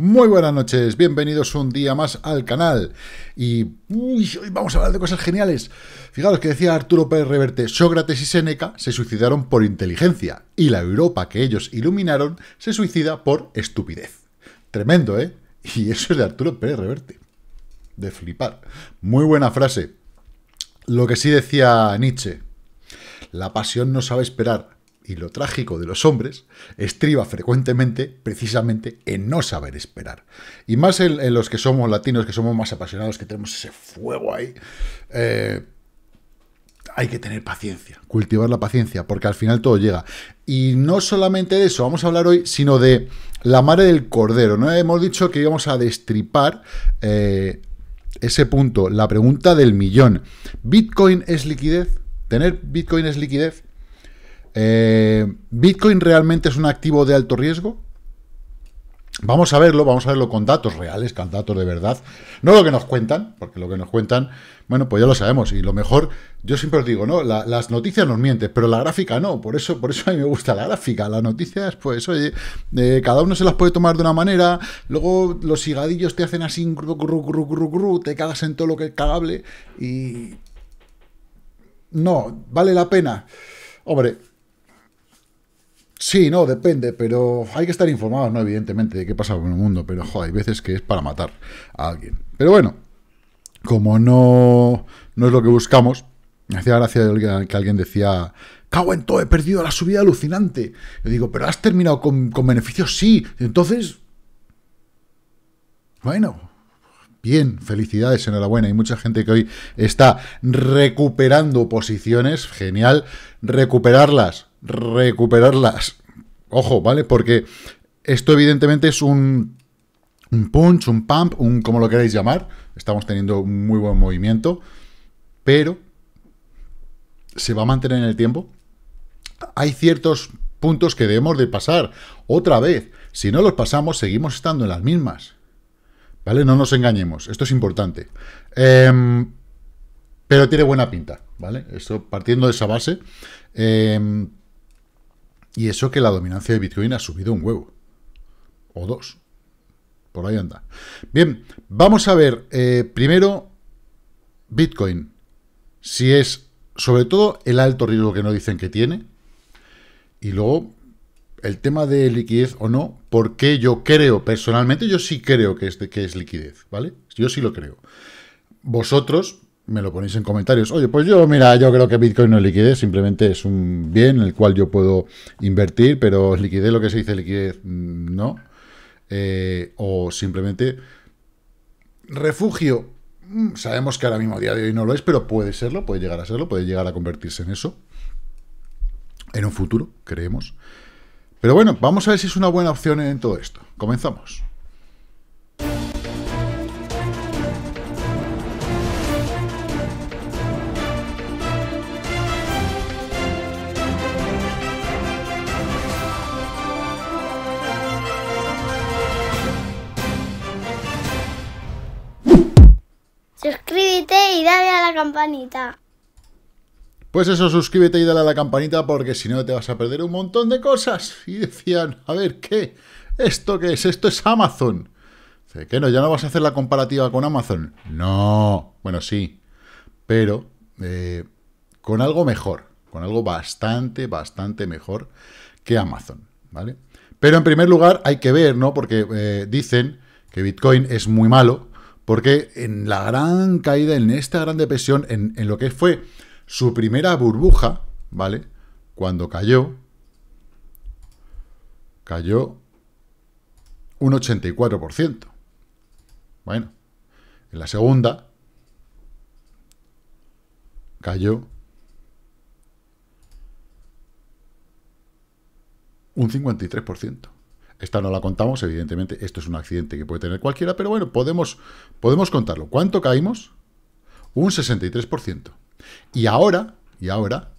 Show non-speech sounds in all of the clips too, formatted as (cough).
Muy buenas noches, bienvenidos un día más al canal. Y hoy vamos a hablar de cosas geniales. Fijaros que decía Arturo Pérez Reverte, Sócrates y Séneca se suicidaron por inteligencia y la Europa que ellos iluminaron se suicida por estupidez. Tremendo, ¿eh? Y eso es de Arturo Pérez Reverte. De flipar. Muy buena frase. Lo que sí decía Nietzsche, la pasión no sabe esperar, y lo trágico de los hombres estriba frecuentemente precisamente en no saber esperar. Y más en, los que somos latinos, que somos más apasionados, que tenemos ese fuego ahí. Eh, hay que tener paciencia, cultivar la paciencia, porque al final todo llega. Y no solamente de eso vamos a hablar hoy, sino de la madre del cordero. ¿no? Hemos dicho que íbamos a destripar eh, ese punto, la pregunta del millón. ¿Bitcoin es liquidez? ¿Tener Bitcoin es liquidez? Eh, ¿Bitcoin realmente es un activo de alto riesgo? Vamos a verlo, vamos a verlo con datos reales, con datos de verdad. No lo que nos cuentan, porque lo que nos cuentan, bueno, pues ya lo sabemos. Y lo mejor, yo siempre os digo, ¿no? las noticias nos mienten, pero la gráfica no. Por eso, por eso a mí me gusta la gráfica. Las noticias, pues, oye, eh, cada uno se las puede tomar de una manera. Luego los higadillos te hacen así, gru, gru, gru, te cagas en todo lo que es cagable. Y. No, vale la pena. Hombre, Sí, no, depende, pero hay que estar informados, ¿no? Evidentemente, de qué pasa con el mundo, pero joder, hay veces que es para matar a alguien. Pero bueno, como no, no es lo que buscamos, me hacía gracia que alguien decía, cago en todo, he perdido la subida alucinante. Yo digo, pero has terminado con, con beneficios, sí. Entonces, bueno, bien, felicidades, enhorabuena. Hay mucha gente que hoy está recuperando posiciones, genial. Recuperarlas recuperarlas. Ojo, ¿vale? Porque esto evidentemente es un, un punch, un pump, un como lo queráis llamar. Estamos teniendo un muy buen movimiento, pero se va a mantener en el tiempo. Hay ciertos puntos que debemos de pasar. Otra vez, si no los pasamos, seguimos estando en las mismas. ¿Vale? No nos engañemos, esto es importante. Em, pero tiene buena pinta, ¿vale? Esto partiendo de esa base. Em, y eso que la dominancia de Bitcoin ha subido un huevo. O dos. Por ahí anda. Bien, vamos a ver eh, primero Bitcoin. Si es, sobre todo, el alto riesgo que no dicen que tiene. Y luego, el tema de liquidez o no, porque yo creo, personalmente, yo sí creo que es, que es liquidez, ¿vale? Yo sí lo creo. Vosotros, me lo ponéis en comentarios. Oye, pues yo, mira, yo creo que Bitcoin no es liquidez, simplemente es un bien en el cual yo puedo invertir, pero liquidez, lo que se dice liquidez, mm, no. Eh, o simplemente refugio. Mm, sabemos que ahora mismo a día de hoy no lo es, pero puede serlo, puede llegar a serlo, puede llegar a convertirse en eso. En un futuro, creemos. Pero bueno, vamos a ver si es una buena opción en todo esto. Comenzamos. campanita. Pues eso, suscríbete y dale a la campanita porque si no te vas a perder un montón de cosas. Y decían, a ver, ¿qué? ¿Esto que es? Esto es Amazon. que no? ¿Ya no vas a hacer la comparativa con Amazon? No. Bueno, sí. Pero eh, con algo mejor. Con algo bastante, bastante mejor que Amazon. ¿Vale? Pero en primer lugar hay que ver, ¿no? Porque eh, dicen que Bitcoin es muy malo porque en la gran caída, en esta gran depresión, en, lo que fue su primera burbuja, ¿vale? Cuando cayó, cayó un 84%. Bueno, en la segunda cayó un 53%. Esta no la contamos, evidentemente, esto es un accidente que puede tener cualquiera, pero bueno, podemos, podemos contarlo. ¿Cuánto caímos? Un 63%. Y ahora, y ahora,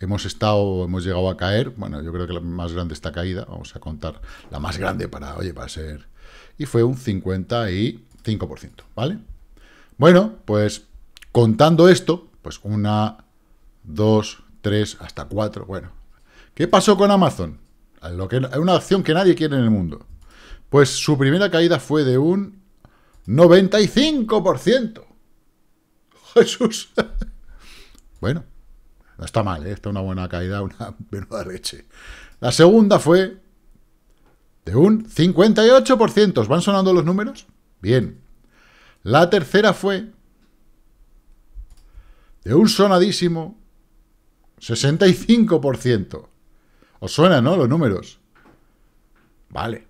hemos estado, hemos llegado a caer, bueno, yo creo que la más grande está caída, vamos a contar la más grande para, oye, para ser... Y fue un 55%, ¿vale? Bueno, pues contando esto, pues una, dos, tres, hasta cuatro, bueno. ¿Qué pasó con Amazon? Lo que, una opción que nadie quiere en el mundo. Pues su primera caída fue de un 95%. (laughs) Jesús. (laughs) bueno, no está mal, ¿eh? está una buena caída, una (laughs) menuda leche. La segunda fue de un 58%. van sonando los números? Bien. La tercera fue de un sonadísimo 65%. ¿Os suenan, no? Los números. Vale.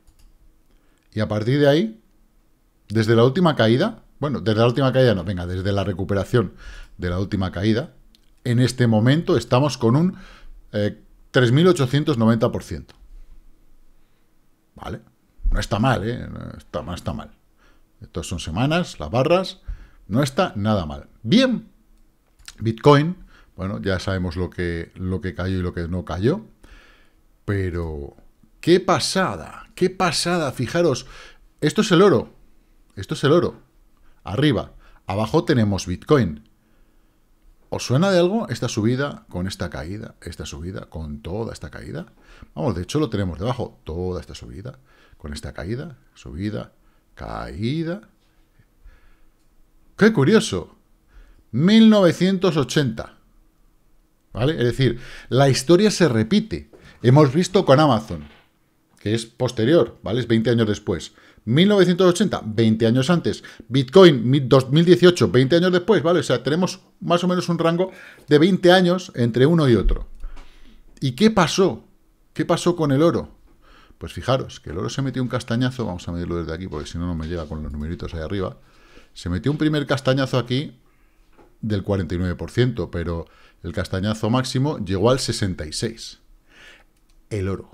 Y a partir de ahí, desde la última caída, bueno, desde la última caída no, venga, desde la recuperación de la última caída, en este momento estamos con un 3.890%. Eh, ¿Vale? No está mal, ¿eh? No está, no está mal. Estas son semanas, las barras, no está nada mal. Bien, Bitcoin, bueno, ya sabemos lo que, lo que cayó y lo que no cayó. Pero, qué pasada, qué pasada. Fijaros, esto es el oro. Esto es el oro. Arriba. Abajo tenemos Bitcoin. ¿Os suena de algo esta subida con esta caída? Esta subida con toda esta caída. Vamos, de hecho lo tenemos debajo. Toda esta subida con esta caída. Subida, caída. ¡Qué curioso! 1980. ¿Vale? Es decir, la historia se repite. Hemos visto con Amazon, que es posterior, ¿vale? Es 20 años después. 1980, 20 años antes. Bitcoin, 2018, 20 años después, ¿vale? O sea, tenemos más o menos un rango de 20 años entre uno y otro. ¿Y qué pasó? ¿Qué pasó con el oro? Pues fijaros, que el oro se metió un castañazo, vamos a medirlo desde aquí porque si no no me llega con los numeritos ahí arriba, se metió un primer castañazo aquí del 49%, pero el castañazo máximo llegó al 66% el oro.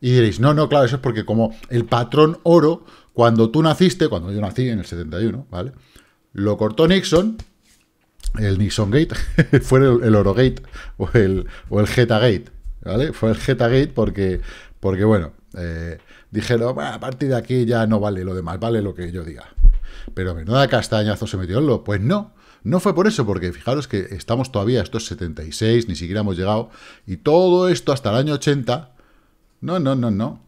Y diréis, no, no, claro, eso es porque como el patrón oro, cuando tú naciste, cuando yo nací en el 71, ¿vale? Lo cortó Nixon, el Nixon Gate, (laughs) fue el, Oro Gate o el, o el Geta Gate, ¿vale? Fue el Geta Gate porque, porque bueno, eh, dijeron, a partir de aquí ya no vale lo demás, vale lo que yo diga. Pero menuda castañazo se metió en lo, pues no, no fue por eso, porque fijaros que estamos todavía a estos 76, ni siquiera hemos llegado, y todo esto hasta el año 80, no, no, no, no,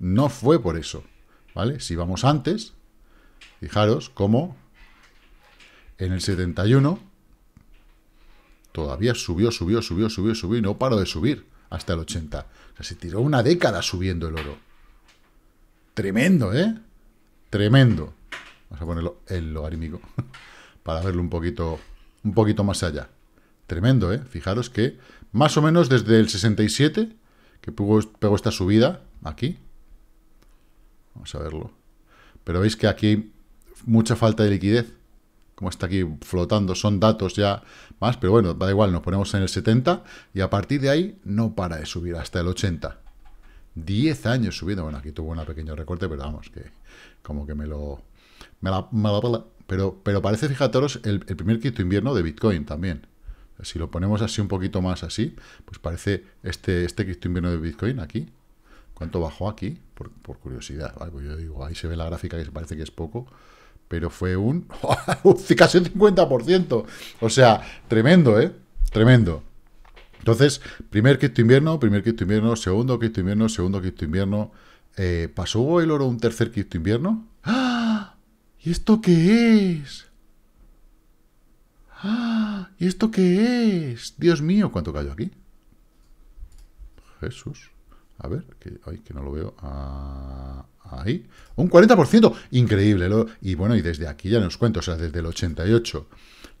no fue por eso, ¿vale? Si vamos antes, fijaros cómo en el 71 todavía subió, subió, subió, subió, subió, y no paró de subir hasta el 80. O sea, se tiró una década subiendo el oro. Tremendo, ¿eh? Tremendo. Vamos a ponerlo en lo logarítmico. (laughs) para verlo un poquito, un poquito más allá. Tremendo, ¿eh? Fijaros que más o menos desde el 67, que pegó, esta subida, aquí. Vamos a verlo. Pero veis que aquí hay mucha falta de liquidez, como está aquí flotando, son datos ya más, pero bueno, da igual, nos ponemos en el 70 y a partir de ahí no para de subir hasta el 80. 10 años subiendo, bueno, aquí tuvo una pequeño recorte, pero vamos, que como que me lo... me la pero, pero parece, fijatoros, el, el primer quinto invierno de Bitcoin también. Si lo ponemos así un poquito más así, pues parece este, este quinto invierno de Bitcoin aquí. ¿Cuánto bajó aquí? Por, curiosidad. algo yo digo, ahí se ve la gráfica que se parece que es poco, pero fue un, (laughs) casi un 50%. O sea, tremendo, ¿eh? Tremendo. Entonces, primer quinto invierno, primer quinto invierno, segundo quinto invierno, segundo quinto invierno. Eh, ¿Pasó el oro un tercer quinto invierno? ¡Ah! ¿Y esto qué es? ¡Ah! ¿Y esto qué es? Dios mío, ¿cuánto cayó aquí? Jesús. A ver, que, ay, que no lo veo. Ah, ahí. Un 40%. Increíble. y bueno, y desde aquí ya os cuento. O sea, desde el 88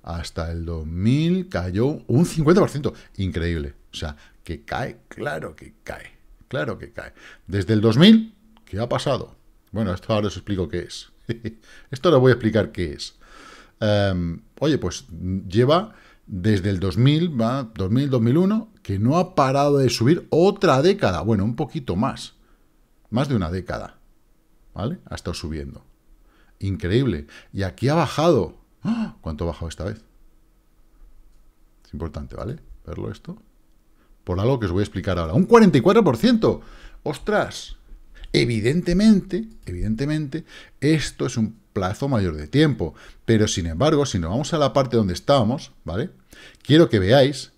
hasta el 2000 cayó un 50%. Increíble. O sea, que cae, claro que cae. Claro que cae. Desde el 2000, ¿qué ha pasado? Bueno, esto ahora os explico qué es. (laughs) Esto lo voy a explicar qué es. Em, oye, pues lleva desde el 2000, ¿va? 2000, 2001, que no ha parado de subir otra década. Bueno, un poquito más. Más de una década. ¿Vale? Ha estado subiendo. Increíble. Y aquí ha bajado. ¡Ah! ¿Cuánto ha bajado esta vez? Es importante, ¿vale? Verlo esto. Por algo que os voy a explicar ahora. ¡Un 44%! ¡Ostras! Evidentemente, evidentemente, esto es un plazo mayor de tiempo. Pero, sin embargo, si nos vamos a la parte donde estábamos, ¿vale? Quiero que veáis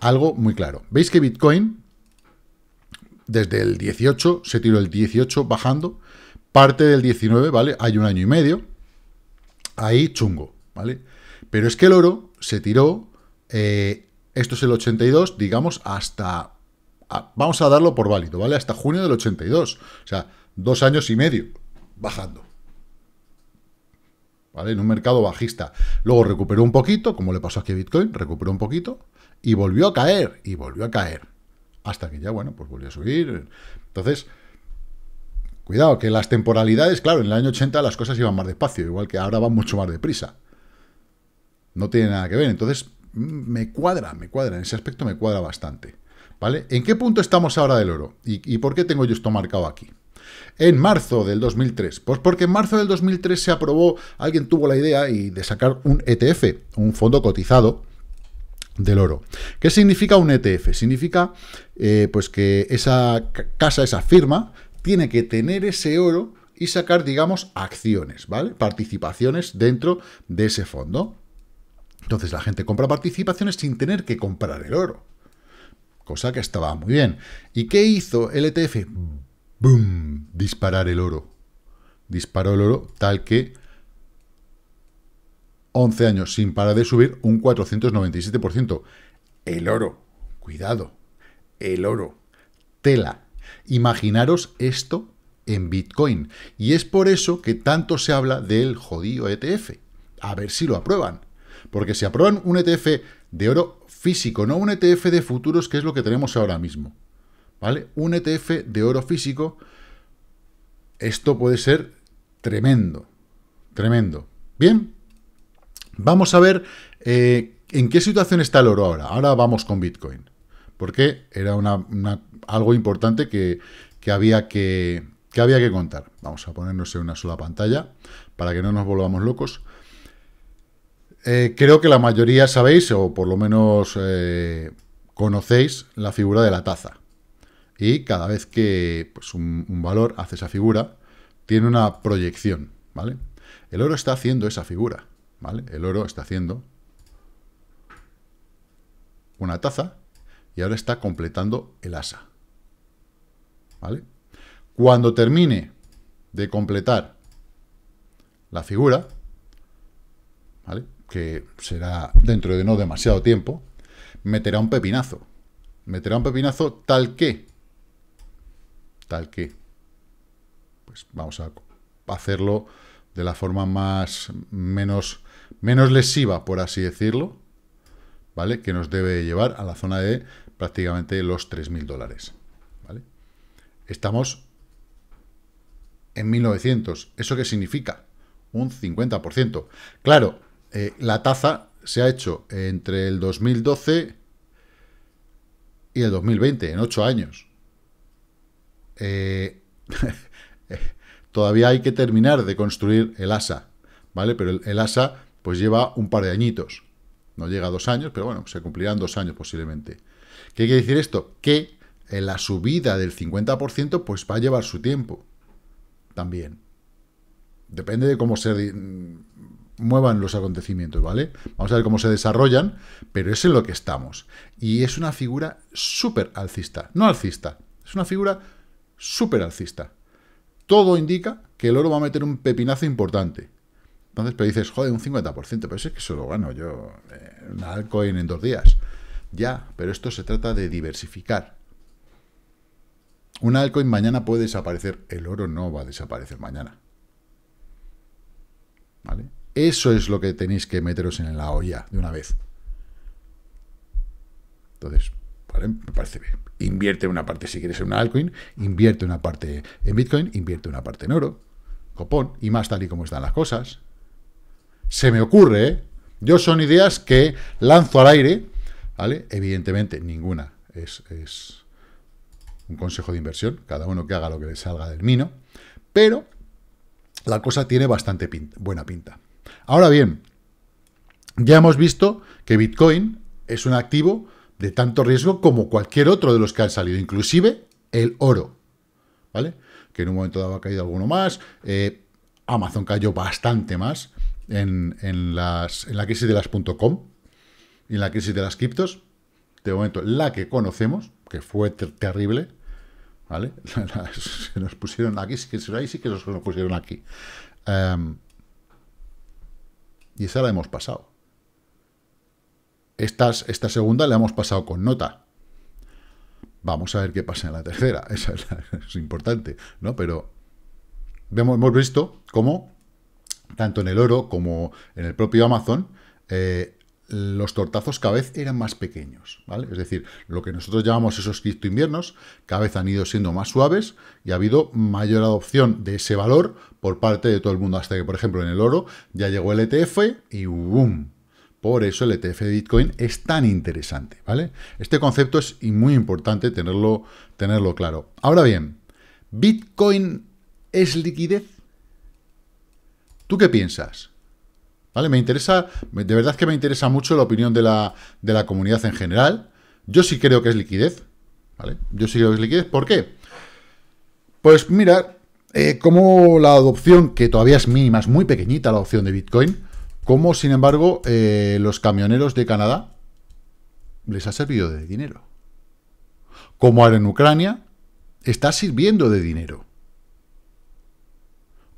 algo muy claro. ¿Veis que Bitcoin, desde el 18, se tiró el 18 bajando, parte del 19, ¿vale? Hay un año y medio, ahí chungo, ¿vale? Pero es que el oro se tiró, eh, esto es el 82, digamos, hasta vamos a darlo por válido, ¿vale? Hasta junio del 82, o sea, dos años y medio bajando. ¿Vale? En un mercado bajista. Luego recuperó un poquito, como le pasó aquí a Bitcoin, recuperó un poquito y volvió a caer, y volvió a caer. Hasta que ya, bueno, pues volvió a subir. Entonces, cuidado, que las temporalidades, claro, en el año 80 las cosas iban más despacio, igual que ahora van mucho más deprisa. No tiene nada que ver. Entonces, mm, me cuadra, me cuadra, en ese aspecto me cuadra bastante. ¿En qué punto estamos ahora del oro? ¿Y, por qué tengo yo esto marcado aquí? En marzo del 2003. Pues porque en marzo del 2003 se aprobó, alguien tuvo la idea y de sacar un ETF, un fondo cotizado del oro. ¿Qué significa un ETF? Significa eh, pues que esa casa, esa firma, tiene que tener ese oro y sacar, digamos, acciones, ¿vale? Participaciones dentro de ese fondo. Entonces la gente compra participaciones sin tener que comprar el oro cosa que estaba muy bien. ¿Y qué hizo el ETF? ¡Bum! Disparar el oro. Disparó el oro tal que 11 años sin parar de subir un 497%. El oro, cuidado, el oro, tela. Imaginaros esto en Bitcoin. Y es por eso que tanto se habla del jodido ETF. A ver si lo aprueban. Porque si aprueban un ETF de oro físico, no un ETF de futuros, que es lo que tenemos ahora mismo. ¿Vale? Un ETF de oro físico, esto puede ser tremendo, tremendo. Bien, vamos a ver eh, en qué situación está el oro ahora. Ahora vamos con Bitcoin, porque era una, algo importante que, había que había que contar. Vamos a ponernos en una sola pantalla para que no nos volvamos locos. Eh, creo que la mayoría sabéis, o por lo menos eh, conocéis, la figura de la taza. Y cada vez que pues, un, un, valor hace esa figura, tiene una proyección, ¿vale? El oro está haciendo esa figura, ¿vale? El oro está haciendo una taza y ahora está completando el asa, ¿vale? Cuando termine de completar la figura, ¿vale? que será dentro de no demasiado tiempo, meterá un pepinazo. Meterá un pepinazo tal que, tal que, pues vamos a hacerlo de la forma más, menos, menos lesiva, por así decirlo, ¿vale? Que nos debe llevar a la zona de prácticamente los 3.000 dólares, ¿vale? Estamos en 1.900. ¿Eso qué significa? Un 50%. Claro, eh, la taza se ha hecho entre el 2012 y el 2020, en ocho años. Eh, (laughs) todavía hay que terminar de construir el ASA, ¿vale? Pero el, ASA pues lleva un par de añitos. No llega a dos años, pero bueno, se cumplirán dos años posiblemente. ¿Qué quiere decir esto? Que eh, la subida del 50% pues va a llevar su tiempo también. Depende de cómo se muevan los acontecimientos, ¿vale? Vamos a ver cómo se desarrollan, pero es en lo que estamos. Y es una figura súper alcista, no alcista, es una figura súper alcista. Todo indica que el oro va a meter un pepinazo importante. Entonces, pero dices, joder, un 50%, pero es que solo gano yo eh, una altcoin en dos días. Ya, pero esto se trata de diversificar. Una altcoin mañana puede desaparecer, el oro no va a desaparecer mañana. ¿Vale? Eso es lo que tenéis que meteros en la olla de una vez. Entonces, ¿vale? me parece bien. Invierte una parte si quieres en una altcoin, invierte una parte en Bitcoin, invierte una parte en oro, copón, y más tal y como están las cosas. Se me ocurre, ¿eh? Yo son ideas que lanzo al aire, ¿vale? Evidentemente, ninguna es, un consejo de inversión, cada uno que haga lo que le salga del mino, pero la cosa tiene bastante buena pinta. Ahora bien, ya hemos visto que Bitcoin es un activo de tanto riesgo como cualquier otro de los que han salido, inclusive el oro, ¿vale? Que en un momento dado ha caído alguno más, eh, Amazon cayó bastante más en, la crisis de las .com y en la crisis de las criptos, de momento la que conocemos, que fue terrible, ¿vale? (laughs) se nos pusieron aquí, sí que, sí que nos pusieron aquí. Em, y esa la hemos pasado. esta segunda la hemos pasado con nota. Vamos a ver qué pasa en la tercera. (laughs) Esa es, importante, ¿no? Pero hemos, hemos visto cómo, tanto en el oro como en el propio Amazon, eh, los tortazos cada vez eran más pequeños, ¿vale? Es decir, lo que nosotros llamamos esos criptoinviernos, inviernos, cada vez han ido siendo más suaves y ha habido mayor adopción de ese valor por parte de todo el mundo, hasta que, por ejemplo, en el oro ya llegó el ETF y ¡boom! Por eso el ETF de Bitcoin es tan interesante, ¿vale? Este concepto es muy importante tenerlo, tenerlo claro. Ahora bien, ¿Bitcoin es liquidez? ¿Tú qué piensas? ¿Vale? Me interesa, de verdad que me interesa mucho la opinión de la, comunidad en general. Yo sí creo que es liquidez, ¿vale? Yo sí creo que es liquidez. ¿Por qué? Pues mirar eh, cómo la adopción, que todavía es mínima, es muy pequeñita la adopción de Bitcoin, como, sin embargo, eh, los camioneros de Canadá les ha servido de dinero. Como ahora en Ucrania, está sirviendo de dinero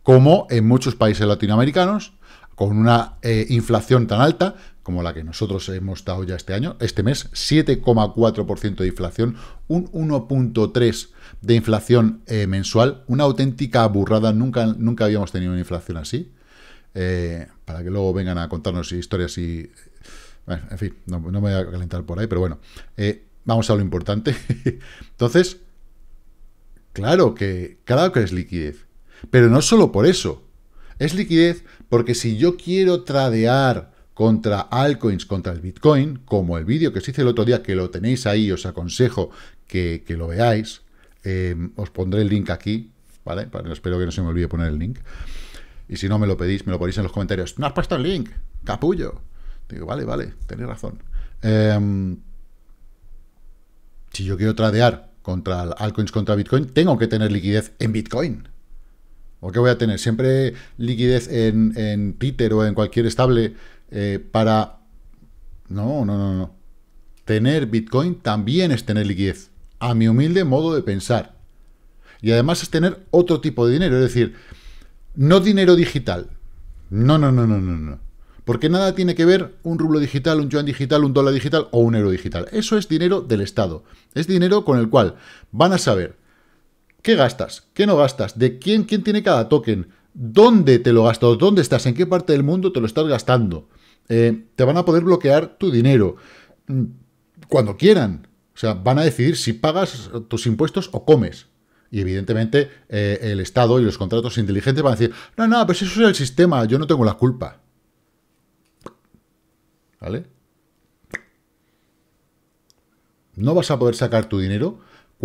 como en muchos países latinoamericanos, con una eh, inflación tan alta como la que nosotros hemos dado ya este año, este mes, 7,4% de inflación, un 1,3% de inflación eh, mensual, una auténtica burrada, nunca, nunca habíamos tenido una inflación así, eh, para que luego vengan a contarnos historias y... en fin, no, me voy a calentar por ahí, pero bueno, vamos a lo importante. (laughs) Entonces, claro que, claro que es liquidez. Pero no solo por eso. Es liquidez porque si yo quiero tradear contra altcoins, contra el Bitcoin, como el vídeo que os hice el otro día, que lo tenéis ahí, os aconsejo que, lo veáis. Em, os pondré el link aquí, ¿vale? espero que no se me olvide poner el link. Y si no me lo pedís, me lo ponéis en los comentarios. No has puesto el link, capullo. Digo, vale, vale, tenéis razón. Em, si yo quiero tradear contra altcoins contra Bitcoin, tengo que tener liquidez en Bitcoin. ¿O qué voy a tener? ¿Siempre liquidez en, en o en cualquier estable eh, para...? No, no, no, no. Tener Bitcoin también es tener liquidez, a mi humilde modo de pensar. Y además es tener otro tipo de dinero, es decir, no dinero digital. No, no, no, no, no, no. Porque nada tiene que ver un rublo digital, un yuan digital, un dólar digital o un euro digital. Eso es dinero del Estado. Es dinero con el cual van a saber ¿Qué gastas? ¿Qué no gastas? ¿De quién, quién tiene cada token? ¿Dónde te lo gastas? ¿Dónde estás? ¿En qué parte del mundo te lo estás gastando? Eh, te van a poder bloquear tu dinero mm, cuando quieran. O sea, van a decidir si pagas tus impuestos o comes. Y evidentemente eh, el Estado y los contratos inteligentes van a decir, no, no, pero eso es el sistema, yo no tengo la culpa. ¿Vale? No vas a poder sacar tu dinero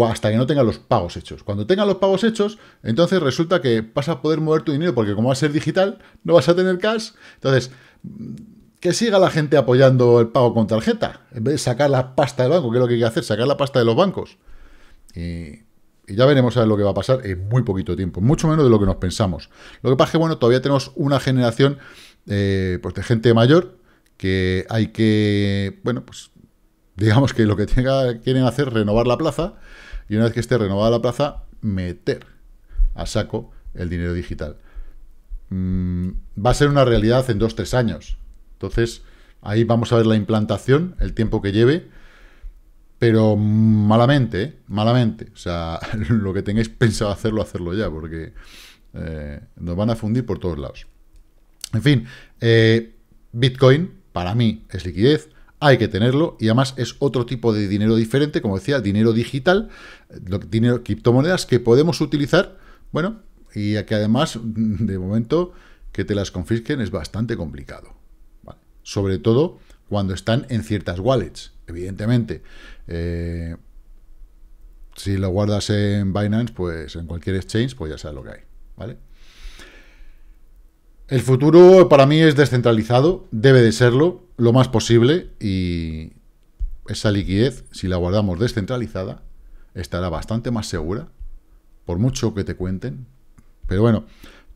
hasta que no tenga los pagos hechos. Cuando tenga los pagos hechos, entonces resulta que vas a poder mover tu dinero, porque como va a ser digital, no vas a tener cash. Entonces, que siga la gente apoyando el pago con tarjeta, en vez de sacar la pasta del banco, que es lo que hay que hacer, sacar la pasta de los bancos. Y, ya veremos a ver lo que va a pasar en muy poquito tiempo, mucho menos de lo que nos pensamos. Lo que pasa es que, bueno, todavía tenemos una generación eh, pues, de gente mayor que hay que, bueno, pues Digamos que lo que quieren hacer es renovar la plaza y una vez que esté renovada la plaza, meter a saco el dinero digital. Mm, va a ser una realidad en dos, tres años. Entonces, ahí vamos a ver la implantación, el tiempo que lleve, pero malamente, ¿eh? malamente. O sea, (laughs) lo que tengáis pensado hacerlo, hacerlo ya, porque eh, nos van a fundir por todos lados. En fin, eh, Bitcoin, para mí, es liquidez hay que tenerlo y además es otro tipo de dinero diferente, como decía, dinero digital, dinero criptomonedas que podemos utilizar, bueno, y que además (laughs) de momento que te las confisquen es bastante complicado, sobre todo cuando están en ciertas wallets, evidentemente. Eh, si lo guardas en Binance, pues en cualquier exchange, pues ya sabes lo que hay, ¿vale? El futuro para mí es descentralizado, debe de serlo lo más posible y esa liquidez, si la guardamos descentralizada, estará bastante más segura, por mucho que te cuenten. Pero bueno,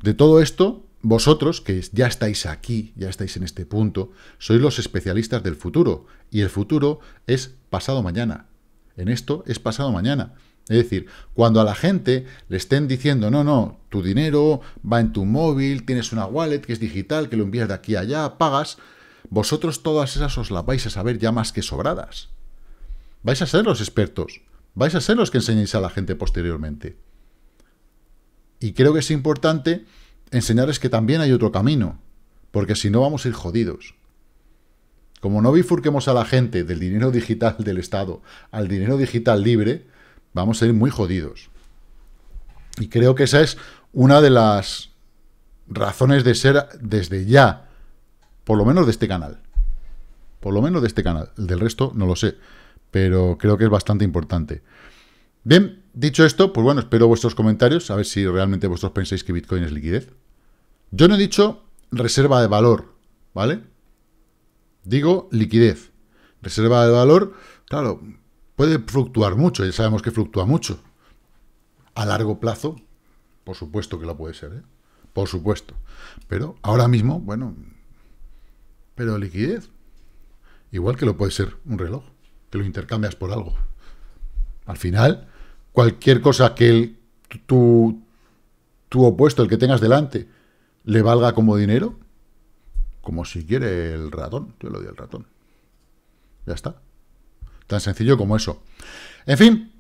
de todo esto, vosotros que ya estáis aquí, ya estáis en este punto, sois los especialistas del futuro y el futuro es pasado mañana. En esto es pasado mañana. Es decir, cuando a la gente le estén diciendo, no, no, tu dinero va en tu móvil, tienes una wallet que es digital, que lo envías de aquí a allá, pagas, vosotros todas esas os las vais a saber ya más que sobradas. Vais a ser los expertos, vais a ser los que enseñéis a la gente posteriormente. Y creo que es importante enseñarles que también hay otro camino, porque si no vamos a ir jodidos. Como no bifurquemos a la gente del dinero digital del Estado al dinero digital libre, vamos a ir muy jodidos. Y creo que esa es una de las razones de ser desde ya, por lo menos de este canal. Por lo menos de este canal. El del resto no lo sé, pero creo que es bastante importante. Bien, dicho esto, pues bueno, espero vuestros comentarios, a ver si realmente vosotros pensáis que Bitcoin es liquidez. Yo no he dicho reserva de valor, ¿vale? Digo liquidez. Reserva de valor, claro, Puede fluctuar mucho, ya sabemos que fluctúa mucho. A largo plazo, por supuesto que lo puede ser, ¿eh? Por supuesto. Pero ahora mismo, bueno, pero liquidez. Igual que lo puede ser un reloj, que lo intercambias por algo. Al final, cualquier cosa que el, tu, tu opuesto, el que tengas delante, le valga como dinero, como si quiere el ratón, yo lo doy al ratón. Ya está. Tan sencillo como eso. En fin,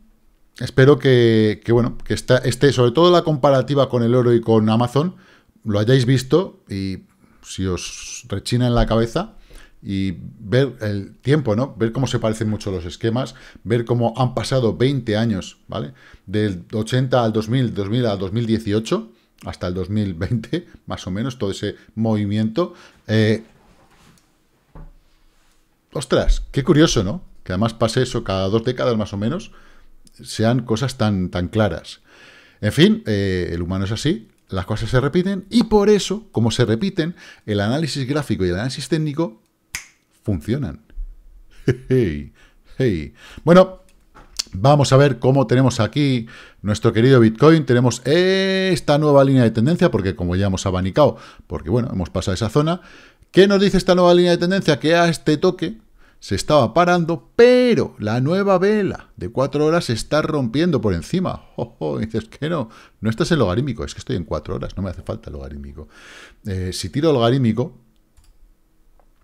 espero que, bueno, que esté este, sobre todo la comparativa con el oro y con Amazon, lo hayáis visto y si os rechina en la cabeza y ver el tiempo, ¿no? Ver cómo se parecen mucho los esquemas, ver cómo han pasado 20 años, ¿vale? Del 80 al 2000, 2000 al 2018, hasta el 2020, (laughs) más o menos, todo ese movimiento. Eh, ostras, qué curioso, ¿no? que además pase eso cada dos décadas más o menos, sean cosas tan, tan claras. En fin, eh, el humano es así, las cosas se repiten y por eso, como se repiten, el análisis gráfico y el análisis técnico funcionan. (laughs) Hey, Bueno, Vamos a ver cómo tenemos aquí nuestro querido Bitcoin. Tenemos esta nueva línea de tendencia, porque como ya hemos abanicado, porque bueno, hemos pasado esa zona. ¿Qué nos dice esta nueva línea de tendencia? Que a este toque, se estaba parando, pero la nueva vela de cuatro horas se está rompiendo por encima. (laughs) Oh, oh, dices que no, no estás en logarítmico, es que estoy en cuatro horas, no me hace falta logarítmico. Eh, si tiro logarítmico,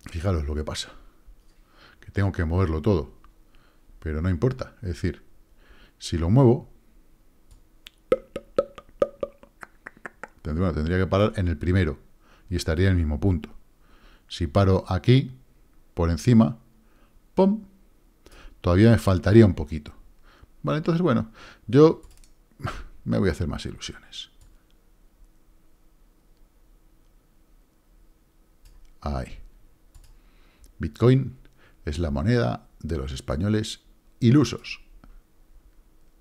fijaros lo que pasa, que tengo que moverlo todo, pero no importa, es decir, si lo muevo, tendría que parar en el primero y estaría en el mismo punto. Si paro aquí, por encima, todavía me faltaría un poquito. Vale, entonces, bueno, yo (laughs) me voy a hacer más ilusiones. Ahí. Bitcoin es la moneda de los españoles ilusos.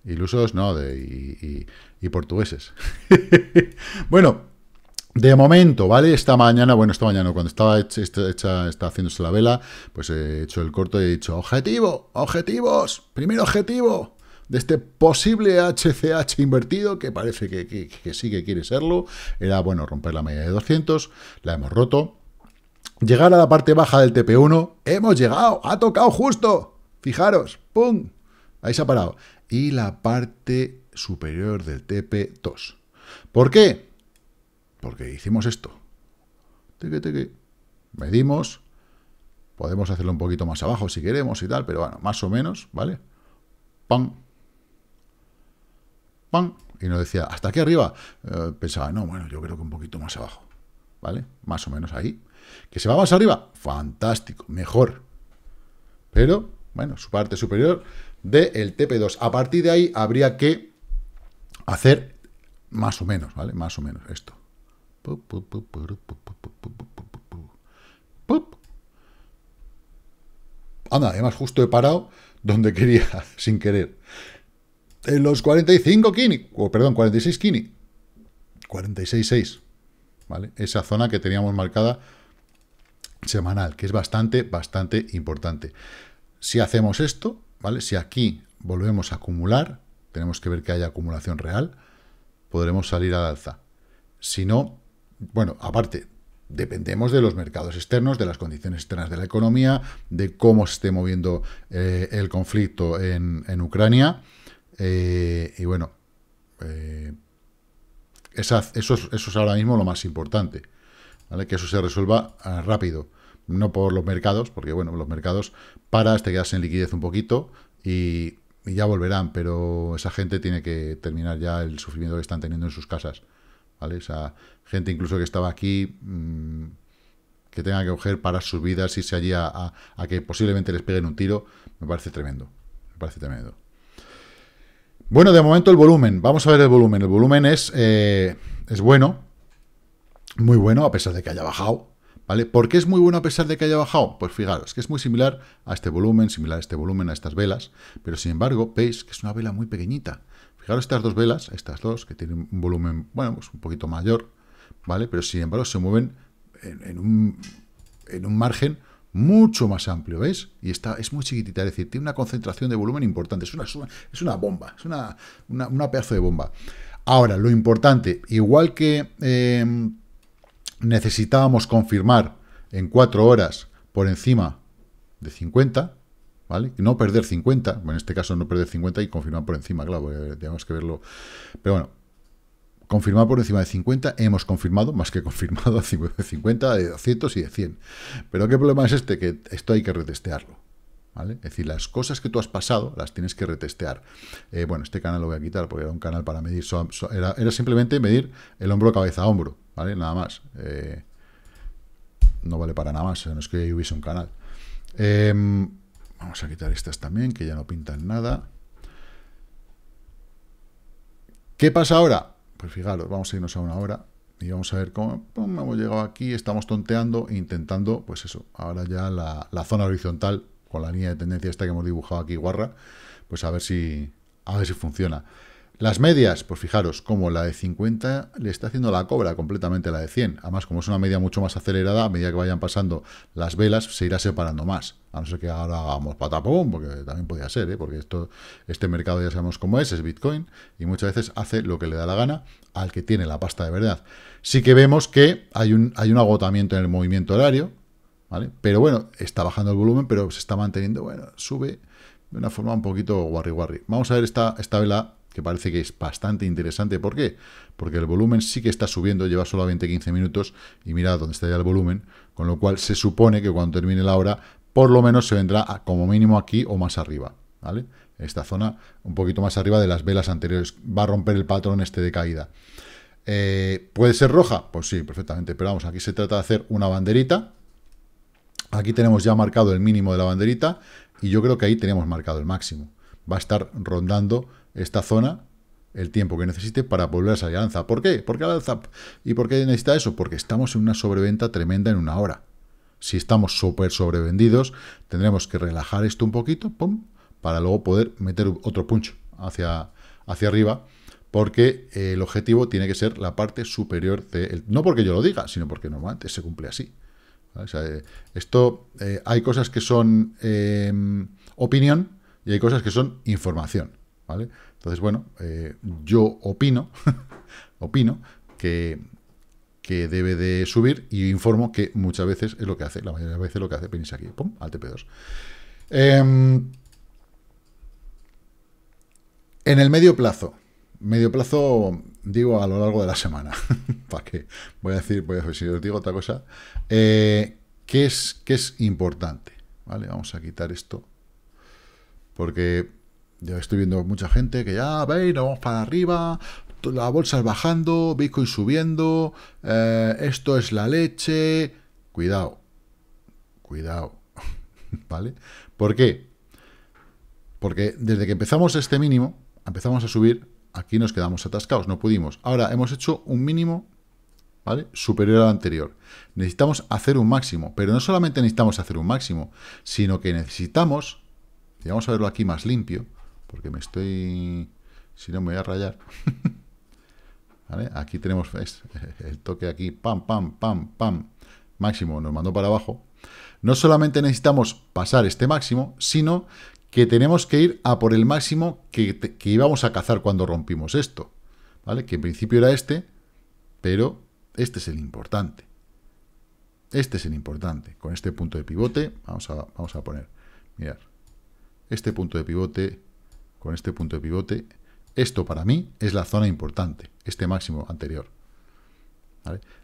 Ilusos, no, de, y portugueses. (laughs) bueno, de momento, ¿vale? Esta mañana, bueno, esta mañana cuando estaba hecha, está haciéndose la vela, pues he hecho el corto y he dicho, objetivo, objetivos, primer objetivo de este posible HCH invertido, que parece que, sí que quiere serlo, era, bueno, romper la media de 200, la hemos roto, llegar a la parte baja del TP1, hemos llegado, ha tocado justo, fijaros, ¡pum! Ahí se ha parado. Y la parte superior del TP2. ¿Por qué? Porque hicimos esto. te Medimos. Podemos hacerlo un poquito más abajo si queremos y tal, pero bueno, más o menos, ¿vale? Pam. Pam. Y nos decía, hasta aquí arriba. Eh, pensaba, no, bueno, yo creo que un poquito más abajo. ¿Vale? Más o menos ahí. ¿Que se va más arriba? Fantástico, mejor. Pero, bueno, su parte superior del TP2. A partir de ahí habría que hacer más o menos, ¿vale? Más o menos esto. Anda, además justo he parado donde (laughs) quería, sin querer. En eh, los 45 kini, o perdón, 46 kini. 46.6, ¿vale? Esa zona que teníamos marcada semanal, que es bastante, bastante importante. Si hacemos esto, ¿vale? Si aquí volvemos a acumular, tenemos que ver que haya acumulación real, podremos salir al alza. Si no, bueno, aparte, dependemos de los mercados externos, de las condiciones externas de la economía, de cómo se esté moviendo eh, el conflicto en, Ucrania. Eh, y bueno, eh, eso, es, ahora mismo lo más importante, que eso se resuelva ah, rápido. No por los mercados, porque bueno, los mercados paras, te quedas en liquidez un poquito y, ya volverán, pero esa gente tiene que terminar ya el sufrimiento que están teniendo en sus casas. ¿vale? gente incluso que estaba aquí mm, que tenga que coger para sus vidas, irse allí a, a, que posiblemente les peguen un tiro, me parece tremendo, me parece tremendo. Bueno, de momento el volumen, vamos a ver el volumen, el volumen es, eh, es bueno, muy bueno a pesar de que haya bajado, ¿vale? ¿Por qué es muy bueno a pesar de que haya bajado? Pues fijaros, que es muy similar a este volumen, similar a este volumen, a estas velas, pero sin embargo veis que es una vela muy pequeñita. Fijaros estas dos velas, estas dos, que tienen un volumen, bueno, pues un poquito mayor, ¿vale? Pero sin embargo se mueven en, un, margen mucho más amplio, ¿veis? Y está, es muy chiquitita, es decir, tiene una concentración de volumen importante, es una, es una bomba, es una, una, pedazo de bomba. Ahora, lo importante, igual que eh, necesitábamos confirmar en cuatro horas por encima de 50, ¿vale? No perder 50, en este caso no perder 50 y confirmar por encima, claro, eh, tenemos que verlo. Pero bueno, Confirmado por encima de 50, hemos confirmado, más que confirmado, (laughs) de 50, de 200 y de 100. Pero ¿qué problema es este? Que esto hay que retestearlo. ¿Vale? Es decir, las cosas que tú has pasado las tienes que retestear. Eh, bueno, este canal lo voy a quitar porque era un canal para medir, era, simplemente medir el hombro cabeza a hombro, ¿vale? Nada más. Eh, no vale para nada más, no es que hubiese un canal. Eh, vamos a quitar estas también, que ya no pintan nada. ¿Qué pasa ahora? Pues fijaros, vamos a irnos a una hora y vamos a ver cómo hemos llegado aquí, estamos tonteando, e intentando, pues eso, ahora ya la, zona horizontal con la línea de tendencia esta que hemos dibujado aquí, guarra, pues a ver si, a ver si funciona. Las medias, pues fijaros, como la de 50 le está haciendo la cobra completamente a la de 100. Además, como es una media mucho más acelerada, a medida que vayan pasando las velas, se irá separando más. A no ser que ahora hagamos patapum, porque también podría ser, ¿eh? porque esto, este mercado ya sabemos cómo es, es Bitcoin, y muchas veces hace lo que le da la gana al que tiene la pasta de verdad. Sí que vemos que hay un, hay un agotamiento en el movimiento horario, ¿vale? Pero bueno, está bajando el volumen, pero se está manteniendo, bueno, sube de una forma un poquito guarri-guarri. Vamos a ver esta, esta vela que parece que es bastante interesante. ¿Por qué? Porque el volumen sí que está subiendo, lleva 20 15 minutos y mirad dónde está ya el volumen, con lo cual se supone que cuando termine la hora, por lo menos se vendrá como mínimo aquí o más arriba, ¿vale? Esta zona un poquito más arriba de las velas anteriores. Va a romper el patrón este de caída. Eh, ¿Puede ser roja? Pues sí, perfectamente. Pero vamos, aquí se trata de hacer una banderita. Aquí tenemos ya marcado el mínimo de la banderita y yo creo que ahí tenemos marcado el máximo. Va a estar rondando esta zona el tiempo que necesite para volver a salir al ¿Por qué? ¿Por alza? ¿Y por qué necesita eso? Porque estamos en una sobreventa tremenda en una hora. Si estamos súper sobrevendidos, tendremos que relajar esto un poquito, pum, para luego poder meter otro punch hacia, hacia arriba, porque el objetivo tiene que ser la parte superior de... no porque yo lo diga, sino porque normalmente se cumple así. Eh, esto, eh, hay cosas que son eh, opinión y hay cosas que son información. Entonces, bueno, eh, yo opino, (laughs) opino que, debe de subir y informo que muchas veces es lo que hace, la mayoría de las veces lo que hace, venís aquí, pum, al TP2. Em, en el medio plazo, medio plazo digo a lo largo de la semana, (laughs) ¿para que Voy a decir, voy a decir, si os digo otra cosa, eh, ¿qué, es, es importante? Vale, vamos a quitar esto, porque ya estoy viendo mucha gente que ya, veis, nos vamos para arriba, La bolsa es bajando, Bitcoin subiendo, eh, esto es la leche. Cuidado, cuidado, (laughs) ¿vale? ¿Por qué? Porque desde que empezamos este mínimo, empezamos a subir, aquí nos quedamos atascados, no pudimos. Ahora hemos hecho un mínimo, ¿vale? Superior al anterior. Necesitamos hacer un máximo, pero no solamente necesitamos hacer un máximo, sino que necesitamos, y vamos a verlo aquí más limpio, porque me estoy... si no me voy a rayar. (laughs) Aquí tenemos (laughs) el toque aquí, pam, pam, pam, pam, máximo, nos mandó para abajo. No solamente necesitamos pasar este máximo, sino que tenemos que ir a por el máximo que, íbamos a cazar cuando rompimos esto. ¿Vale? Que en principio era este, pero este es el importante. Este es el importante. Con este punto de pivote, vamos a, vamos a poner, mirar, este punto de pivote con este punto de pivote. Esto para mí es la zona importante, este máximo anterior.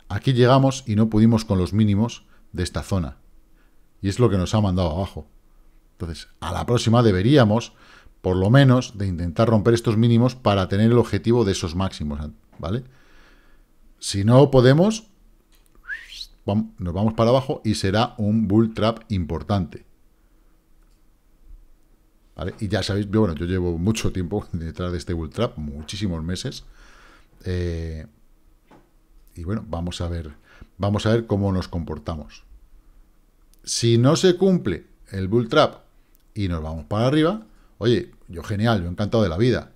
Aquí llegamos y no pudimos con los mínimos de esta zona. Y es lo que nos ha mandado abajo. Entonces, a la próxima deberíamos, por lo menos, de intentar romper estos mínimos para tener el objetivo de esos máximos. ¿Vale? Si no podemos, nos vamos para abajo y será un bull trap importante. Y ya sabéis, yo, bueno, yo llevo mucho tiempo (laughs) detrás de este bull trap, muchísimos meses. Eh, y bueno, vamos a ver, vamos a ver cómo nos comportamos. Si no se cumple el bull trap y nos vamos para arriba, oye, yo genial, yo encantado de la vida.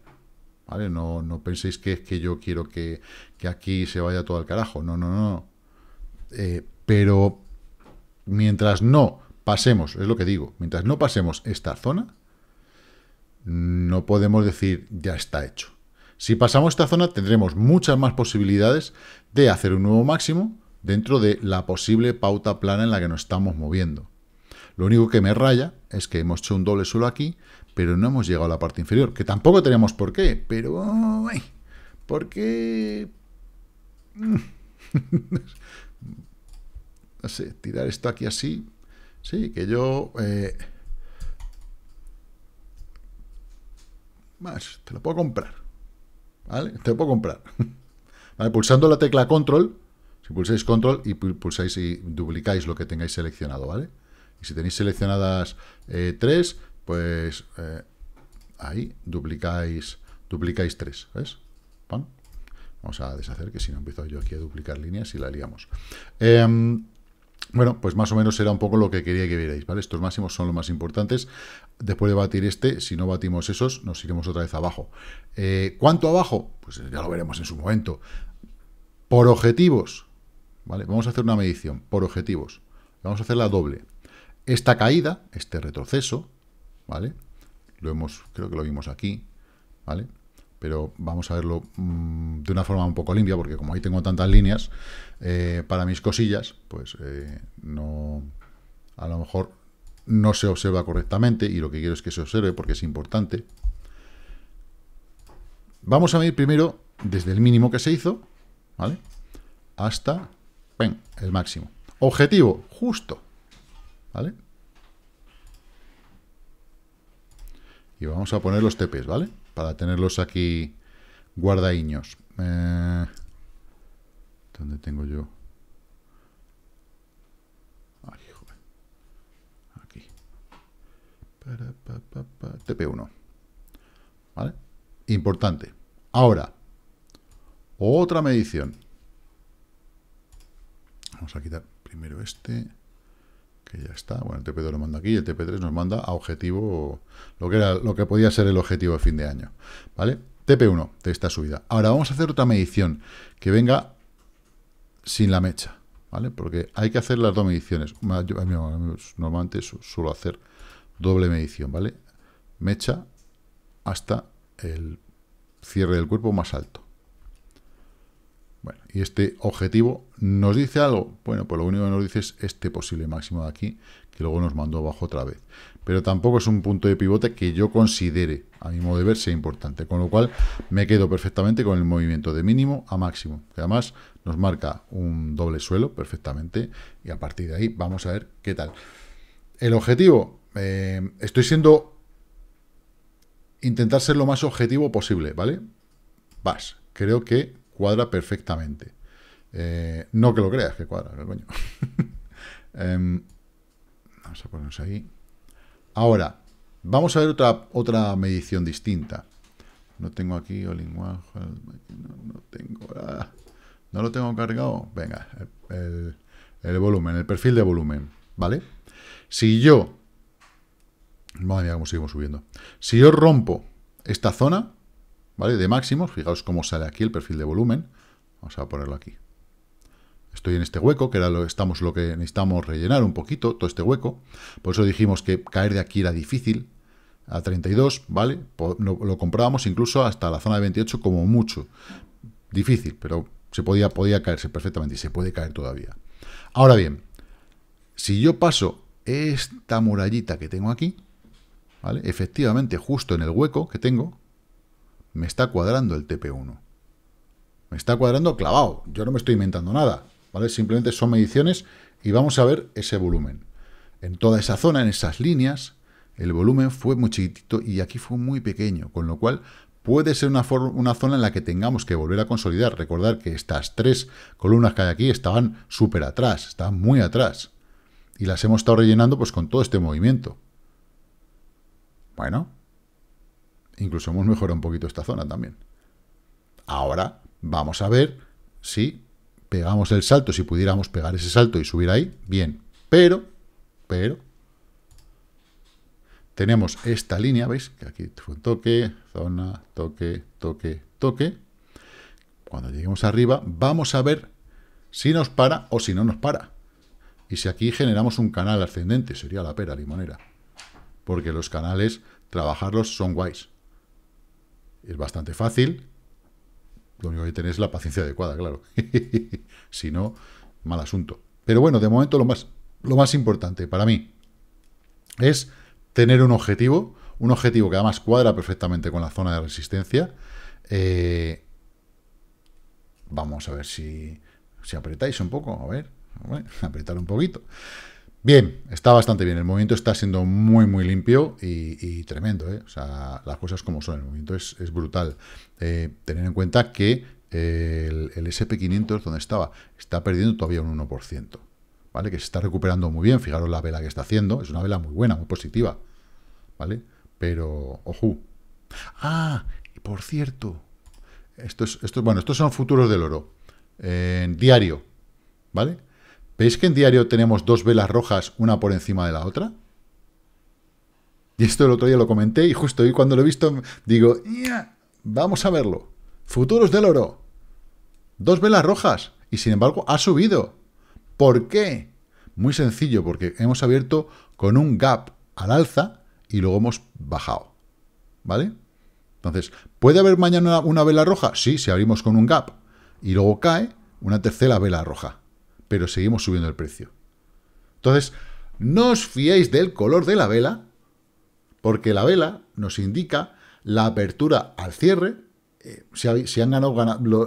¿Vale? No, no penséis que es que yo quiero que, aquí se vaya todo al carajo. No, no, no. Eh, pero mientras no pasemos, es lo que digo, mientras no pasemos esta zona, no podemos decir ya está hecho. Si pasamos esta zona tendremos muchas más posibilidades de hacer un nuevo máximo dentro de la posible pauta plana en la que nos estamos moviendo. Lo único que me raya es que hemos hecho un doble suelo aquí, pero no hemos llegado a la parte inferior, que tampoco tenemos por qué, pero... ¿Por qué? (laughs) no sé, tirar esto aquí así. Sí, que yo... Eh, Más, te lo puedo comprar. ¿Vale? Te lo puedo comprar. (laughs) ¿Vale? Pulsando la tecla control, si pulsáis control y pulsáis y duplicáis lo que tengáis seleccionado, ¿vale? Y si tenéis seleccionadas eh, tres, pues eh, ahí duplicáis duplicáis tres, ¿ves? Vamos a deshacer, que si no empiezo yo aquí a duplicar líneas y la liamos. Em, bueno, pues más o menos era un poco lo que quería que vierais, ¿vale? Estos máximos son los más importantes. Después de batir este, si no batimos esos, nos iremos otra vez abajo. Eh, ¿Cuánto abajo? Pues ya lo veremos en su momento. Por objetivos, ¿vale? Vamos a hacer una medición por objetivos. Vamos a hacer la doble. Esta caída, este retroceso, ¿vale? Lo hemos, creo que lo vimos aquí, ¿vale? pero vamos a verlo mm, de una forma un poco limpia, porque como ahí tengo tantas líneas eh, para mis cosillas, pues eh, no a lo mejor no se observa correctamente y lo que quiero es que se observe porque es importante. Vamos a medir primero desde el mínimo que se hizo, ¿vale? Hasta el máximo. Objetivo, justo, ¿vale? Y vamos a poner los TPs, ¿vale? para tenerlos aquí guardaíños. Eh, ¿Dónde tengo yo? Aquí. TP1. ¿Vale? Importante. Ahora, otra medición. Vamos a quitar primero este que ya está. Bueno, el TP2 lo manda aquí y el TP3 nos manda a objetivo, lo que, era, lo que podía ser el objetivo de fin de año, ¿vale? TP1 de esta subida. Ahora vamos a hacer otra medición que venga sin la mecha, ¿vale? Porque hay que hacer las dos mediciones. normalmente suelo hacer doble medición, ¿vale? Mecha hasta el cierre del cuerpo más alto. Bueno, y este objetivo nos dice algo. Bueno, pues lo único que nos dice es este posible máximo de aquí, que luego nos mandó abajo otra vez. Pero tampoco es un punto de pivote que yo considere, a mi modo de ver, sea importante. Con lo cual, me quedo perfectamente con el movimiento de mínimo a máximo. Que además nos marca un doble suelo perfectamente. Y a partir de ahí vamos a ver qué tal. El objetivo, eh, estoy siendo... Intentar ser lo más objetivo posible, ¿vale? Vas, creo que cuadra perfectamente. Eh, no que lo creas, que cuadra, coño. (laughs) Em, vamos a ponernos ahí. Ahora, vamos a ver otra, otra medición distinta. No tengo aquí el lenguaje, no, tengo ah, No lo tengo cargado. Venga, el, volumen, el perfil de volumen, ¿vale? Si yo... Madre mía, cómo subiendo. Si yo rompo esta zona, de máximos, fijaos cómo sale aquí el perfil de volumen, vamos a ponerlo aquí. Estoy en este hueco, que era lo, estamos, lo que necesitamos rellenar un poquito, todo este hueco. Por eso dijimos que caer de aquí era difícil, a 32, ¿vale? Lo, comprábamos incluso hasta la zona de 28 como mucho. Difícil, pero se podía, podía caerse perfectamente y se puede caer todavía. Ahora bien, si yo paso esta murallita que tengo aquí, ¿vale? Efectivamente, justo en el hueco que tengo, me está cuadrando el TP1. Me está cuadrando clavado. Yo no me estoy inventando nada. ¿vale? Simplemente son mediciones y vamos a ver ese volumen. En toda esa zona, en esas líneas, el volumen fue muy chiquitito y aquí fue muy pequeño, con lo cual puede ser una, una zona en la que tengamos que volver a consolidar. Recordar que estas tres columnas que hay aquí estaban súper atrás, estaban muy atrás. Y las hemos estado rellenando pues, con todo este movimiento. Bueno, Incluso hemos mejorado un poquito esta zona también. Ahora vamos a ver si pegamos el salto, si pudiéramos pegar ese salto y subir ahí, bien. Pero, pero, tenemos esta línea, ¿veis? Que aquí fue toque, zona, toque, toque, toque. Cuando lleguemos arriba, vamos a ver si nos para o si no nos para. Y si aquí generamos un canal ascendente, sería la pera limonera. Porque los canales, trabajarlos son guays. Es bastante fácil. Lo único que tenéis es la paciencia adecuada, claro. (laughs) si no, mal asunto. Pero bueno, de momento lo más, lo más importante para mí es tener un objetivo, un objetivo que además cuadra perfectamente con la zona de resistencia. Eh, vamos a ver si, si apretáis un poco, a ver, (laughs) apretar un poquito. Bien, está bastante bien. El movimiento está siendo muy, muy limpio y, tremendo. ¿eh? O sea, las cosas como son. El movimiento es, brutal. Eh, tener en cuenta que eh, el, SP500, donde estaba, está perdiendo todavía un 1%. ¿Vale? Que se está recuperando muy bien. Fijaros la vela que está haciendo. Es una vela muy buena, muy positiva. ¿Vale? Pero, ojo. Ah, y por cierto. Estos, estos, bueno, estos son futuros del oro. en diario. ¿Vale? ¿Veis que en diario tenemos dos velas rojas, una por encima de la otra? Y esto el otro día lo comenté y justo hoy cuando lo he visto digo, vamos a verlo. Futuros del oro. Dos velas rojas y sin embargo ha subido. ¿Por qué? Muy sencillo, porque hemos abierto con un gap al alza y luego hemos bajado. ¿Vale? Entonces, ¿puede haber mañana una vela roja? Sí, si abrimos con un gap y luego cae una tercera vela roja pero seguimos subiendo el precio. Entonces, no os fiéis del color de la vela, porque la vela nos indica la apertura al cierre, eh, si, han ganado,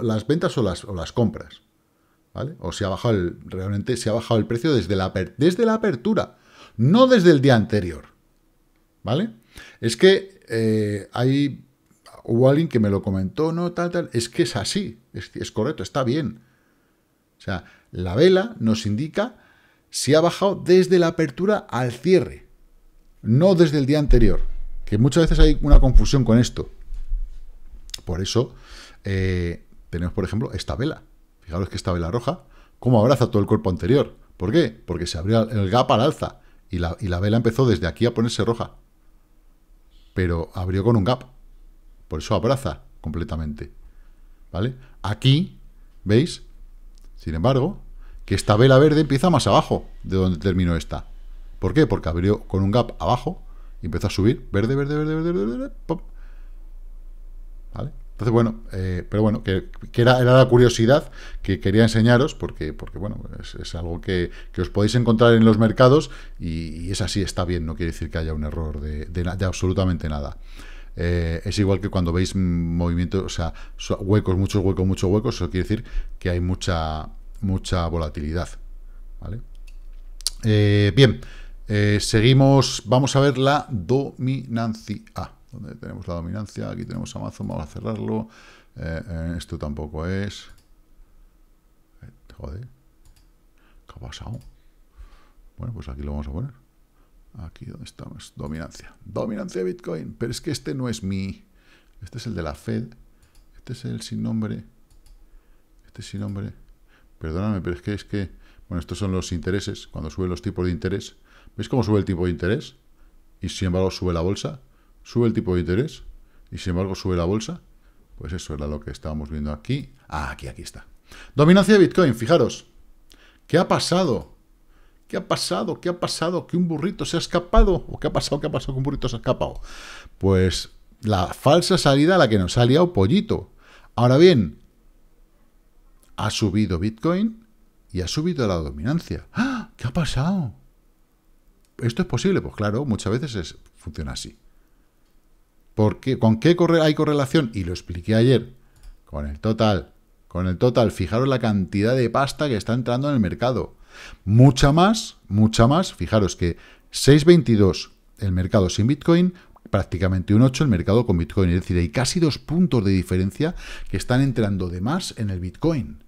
las ventas o las, compras. ¿Vale? O si ha bajado el, realmente se ha bajado el precio desde la, desde la apertura, no desde el día anterior. ¿Vale? Es que eh, hay. Hubo alguien que me lo comentó, no, tal, tal. Es que es así, es correcto, está bien. O sea, la vela nos indica si ha bajado desde la apertura al cierre, no desde el día anterior, que muchas veces hay una confusión con esto. Por eso eh, tenemos, por ejemplo, esta vela. Fijaros que esta vela roja, como abraza todo el cuerpo anterior. ¿Por qué? Porque se abrió el gap al alza y la, y la vela empezó desde aquí a ponerse roja. Pero abrió con un gap. Por eso abraza completamente. ¿Vale? Aquí, ¿veis? Sin embargo, que esta vela verde empieza más abajo de donde terminó esta. ¿Por qué? Porque abrió con un gap abajo y empezó a subir. Verde, verde, verde, verde, verde, pop. ¿Vale? Entonces, bueno, eh, pero bueno, que, era, era, la curiosidad que quería enseñaros, porque, porque bueno, es, algo que, os podéis encontrar en los mercados y, es así, está bien, no quiere decir que haya un error de, absolutamente nada. Eh, es igual que cuando veis movimientos, o sea, huecos, muchos huecos, muchos huecos, eso quiere decir que hay mucha, mucha volatilidad. ¿vale? Eh, bien, eh, seguimos, vamos a ver la dominancia. ...donde tenemos la dominancia? Aquí tenemos Amazon, vamos a cerrarlo. Eh, esto tampoco es... Joder, ¿qué ha pasado? Bueno, pues aquí lo vamos a poner. Aquí donde estamos, dominancia. Dominancia de Bitcoin, pero es que este no es mi... Este es el de la Fed. Este es el sin nombre. Este sin nombre. Perdóname, pero es que es que... Bueno, estos son los intereses, cuando suben los tipos de interés. ¿Veis cómo sube el tipo de interés? Y sin embargo sube la bolsa. Sube el tipo de interés y sin embargo sube la bolsa. Pues eso era lo que estábamos viendo aquí. Ah, aquí, aquí está. Dominancia de Bitcoin, fijaros. ¿Qué ha pasado? ¿Qué ha pasado? ¿Qué ha pasado? ¿Que un burrito se ha escapado? ¿O qué ha pasado? ¿Qué ha pasado que un burrito se ha escapado? Pues la falsa salida a la que nos ha liado Pollito. Ahora bien, ha subido Bitcoin y ha subido la dominancia. ¡Ah! ¿Qué ha pasado? ¿Esto es posible? Pues claro, muchas veces es, funciona así. Porque ¿Con qué corre hay correlación? Y lo expliqué ayer. Con el total. Con el total. Fijaros la cantidad de pasta que está entrando en el mercado. Mucha más, mucha más. Fijaros que 6.22 el mercado sin Bitcoin, prácticamente un 8 el mercado con Bitcoin. Es decir, hay casi dos puntos de diferencia que están entrando de más en el Bitcoin.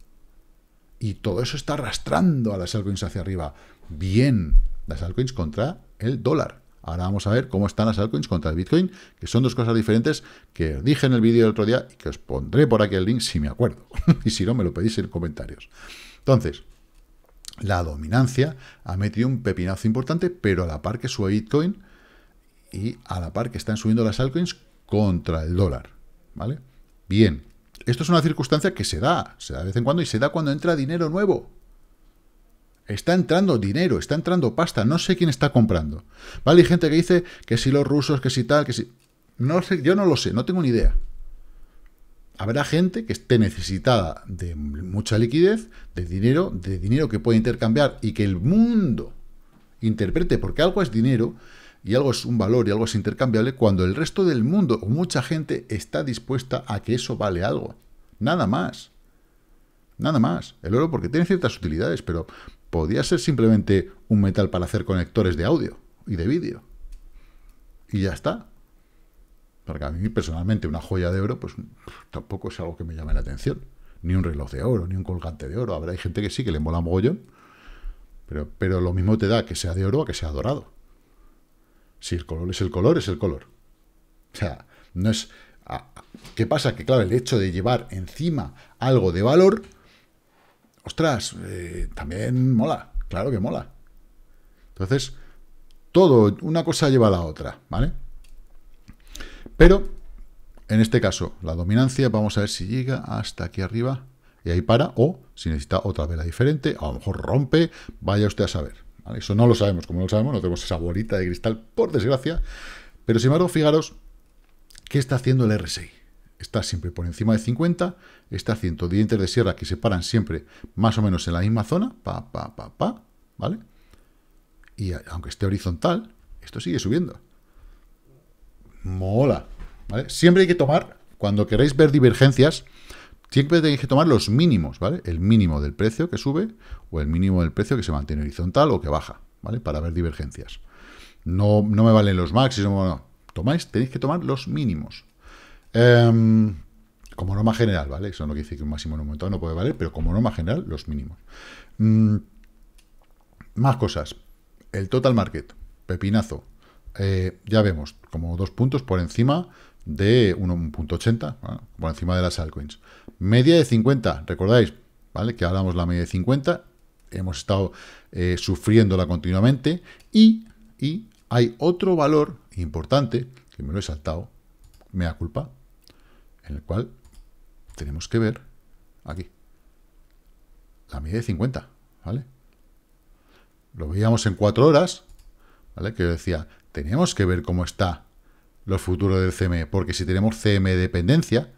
Y todo eso está arrastrando a las altcoins hacia arriba. Bien, las altcoins contra el dólar. Ahora vamos a ver cómo están las altcoins contra el Bitcoin, que son dos cosas diferentes que dije en el vídeo del otro día y que os pondré por aquí el link si me acuerdo. (laughs) y si no, me lo pedís en comentarios. Entonces, la dominancia ha metido un pepinazo importante, pero a la par que sube Bitcoin y a la par que están subiendo las altcoins contra el dólar. ¿Vale? Bien, esto es una circunstancia que se da, se da de vez en cuando y se da cuando entra dinero nuevo. Está entrando dinero, está entrando pasta, no sé quién está comprando. ¿Vale? Hay gente que dice que si los rusos, que si tal, que si... No sé, yo no lo sé, no tengo ni idea. Habrá gente que esté necesitada de mucha liquidez, de dinero, de dinero que puede intercambiar y que el mundo interprete porque algo es dinero y algo es un valor y algo es intercambiable cuando el resto del mundo o mucha gente está dispuesta a que eso vale algo. Nada más. Nada más. El oro porque tiene ciertas utilidades, pero podría ser simplemente un metal para hacer conectores de audio y de vídeo. Y ya está. Porque a mí personalmente una joya de oro pues tampoco es algo que me llame la atención. Ni un reloj de oro, ni un colgante de oro. Habrá gente que sí, que le mola mogollón. Pero, pero lo mismo te da que sea de oro o que sea dorado. Si el color es el color, es el color. O sea, no es... ¿Qué pasa? Que claro, el hecho de llevar encima algo de valor, ostras, eh, también mola, claro que mola. Entonces, todo, una cosa lleva a la otra, ¿vale? Pero, en este caso, la dominancia, vamos a ver si llega hasta aquí arriba y ahí para, o si necesita otra vela diferente, a lo mejor rompe, vaya usted a saber. Eso no lo sabemos, como no lo sabemos, no tenemos esa bolita de cristal, por desgracia. Pero sin embargo, fijaros, ¿qué está haciendo el RSI? Está siempre por encima de 50, está haciendo dientes de sierra que se paran siempre más o menos en la misma zona, pa, pa, pa, pa, ¿vale? Y aunque esté horizontal, esto sigue subiendo. Mola, Siempre hay que tomar, cuando queréis ver divergencias, Siempre tenéis que tomar los mínimos, ¿vale? El mínimo del precio que sube o el mínimo del precio que se mantiene horizontal o que baja, ¿vale? Para ver divergencias. No, me valen los máximos, no. Tomáis, tenéis que tomar los mínimos. Em, como norma general, ¿vale? Eso no quiere decir que un máximo en un momento no puede valer, pero como norma general, los mínimos. Mm, más cosas. El total market, pepinazo. Eh, ya vemos, como dos puntos por encima de 1.80, por encima de las altcoins. Media de 50, recordáis, ¿vale? Que hablamos la media de 50, hemos estado eh, sufriéndola continuamente y, hay otro valor importante, que me lo he saltado, me da culpa, en el cual tenemos que ver aquí, la media de 50, ¿vale? Lo veíamos en 4 horas, ¿vale? Que yo decía, tenemos que ver cómo está los futuros del CME, porque si tenemos CME dependencia,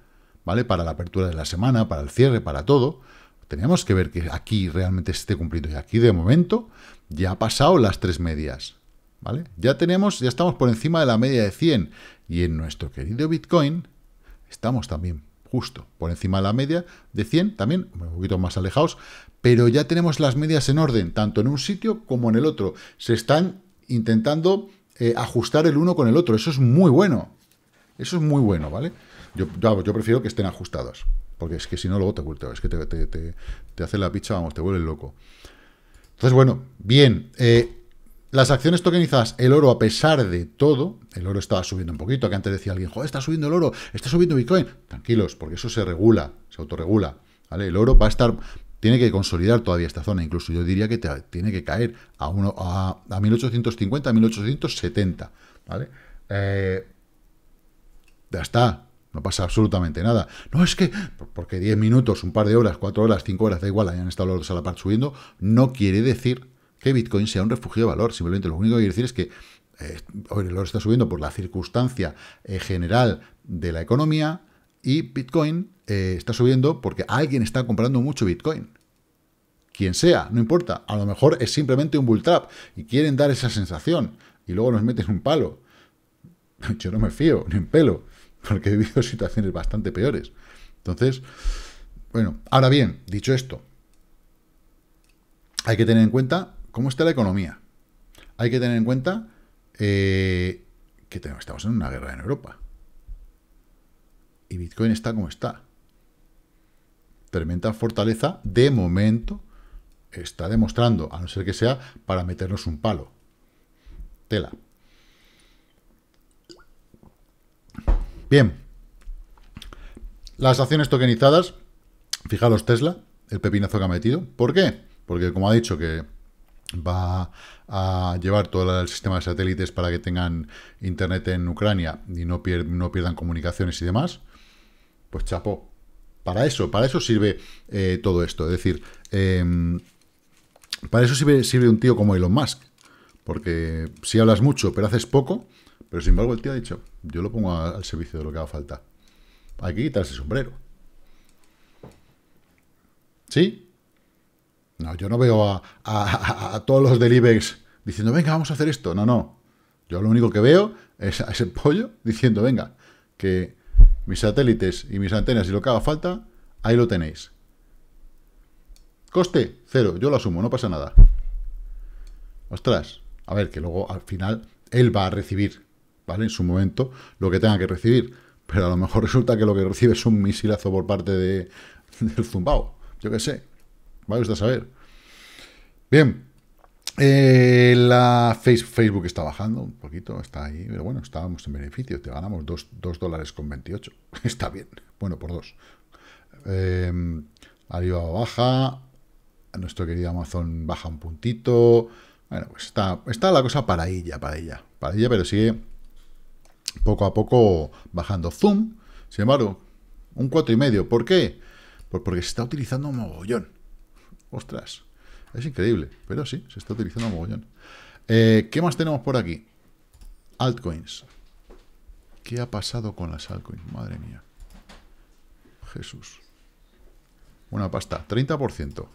¿vale? Para la apertura de la semana, para el cierre, para todo. Tenemos que ver que aquí realmente se esté cumpliendo. Y aquí, de momento, ya ha pasado las tres medias, ¿vale? Ya tenemos, ya estamos por encima de la media de 100. Y en nuestro querido Bitcoin estamos también justo por encima de la media de 100, también un poquito más alejados, pero ya tenemos las medias en orden, tanto en un sitio como en el otro. Se están intentando eh, ajustar el uno con el otro. Eso es muy bueno. Eso es muy bueno, ¿vale? Yo, prefiero que estén ajustadas, porque es que si no luego te vuelve, es que te, te, hace la picha, vamos, te vuelve loco. Entonces, bueno, bien, eh, las acciones tokenizadas, el oro a pesar de todo, el oro estaba subiendo un poquito, que antes decía alguien, joder, está subiendo el oro, está subiendo Bitcoin. Tranquilos, porque eso se regula, se autorregula. ¿vale? El oro va a estar, tiene que consolidar todavía esta zona, incluso yo diría que tiene que caer a, uno, a, a 1850, 1870. ¿vale? Eh, ya está, no pasa absolutamente nada. No es que, porque 10 minutos, un par de horas, 4 horas, 5 horas, da igual, hayan estado los dos a la par subiendo, no quiere decir que Bitcoin sea un refugio de valor. Simplemente lo único que quiere decir es que eh, el oro está subiendo por la circunstancia eh, general de la economía y Bitcoin eh, está subiendo porque alguien está comprando mucho Bitcoin. Quien sea, no importa. A lo mejor es simplemente un bull trap y quieren dar esa sensación y luego nos meten un palo. (laughs) Yo no me fío, ni en pelo. (laughs) porque he vivido situaciones bastante peores. Entonces, bueno, ahora bien, dicho esto, hay que tener en cuenta cómo está la economía. Hay que tener en cuenta eh, que estamos en una guerra en Europa. Y Bitcoin está como está. Tremenda fortaleza, de momento, está demostrando, a no ser que sea para meternos un palo. Tela. Bien. Las acciones tokenizadas. Fijaros Tesla, el pepinazo que ha metido. ¿Por qué? Porque como ha dicho que va a llevar todo el sistema de satélites para que tengan internet en Ucrania y no, pierdan comunicaciones y demás, pues chapo. Para eso, para eso sirve eh, todo esto. Es decir, em, para eso sirve, sirve un tío como Elon Musk. Porque si hablas mucho pero haces poco, pero sin embargo el tío ha dicho, yo lo pongo al servicio de lo que haga falta. Hay que quitarse el sombrero. ¿Sí? No, yo no veo a, todos los del IBEX diciendo, venga, vamos a hacer esto. No, no. Yo lo único que veo es a ese pollo diciendo, venga, que mis satélites y mis antenas y lo que haga falta, ahí lo tenéis. Coste, cero, yo lo asumo, no pasa nada. Ostras, a ver, que luego al final él va a recibir ¿vale? En su momento, lo que tenga que recibir. Pero a lo mejor (laughs) resulta que lo que recibe es un misilazo por parte de, (laughs) del zumbao. Yo qué sé. Vaya usted a saber. Bien. Eh, la Facebook está bajando un poquito, está ahí, pero bueno, estábamos en beneficio, te ganamos 2, dólares con 28. (laughs) Está bien, bueno, por dos. Em, arriba baja, nuestro querido Amazon baja un puntito. Bueno, pues está, está la cosa para ella, para ella, para ella, pero sigue poco a poco bajando. Zoom, sin embargo, un 4,5. ¿Por qué? Pues porque se está utilizando mogollón. Ostras, es increíble, pero sí, se está utilizando mogollón. Eh, ¿Qué más tenemos por aquí? Altcoins. ¿Qué ha pasado con las altcoins? Madre mía. Jesús. Una pasta, 30%.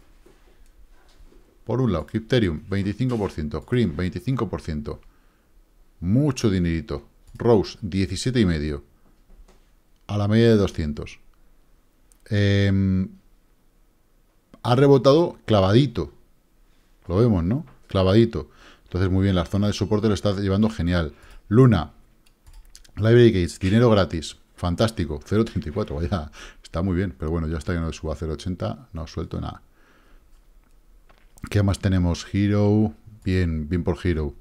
Por un lado, Crypterium, 25%. Cream, 25%. Mucho dinerito. Rose, 17,5. A la media de 200. Em, ha rebotado clavadito. Lo vemos, ¿no? Clavadito. Entonces, muy bien, la zona de soporte lo está llevando genial. Luna, Library Gates, dinero gratis. Fantástico, 0.34, vaya, está muy bien. Pero bueno, ya está que no suba 0.80, no suelto nada. ¿Qué más tenemos? Hero, bien, bien por Hero.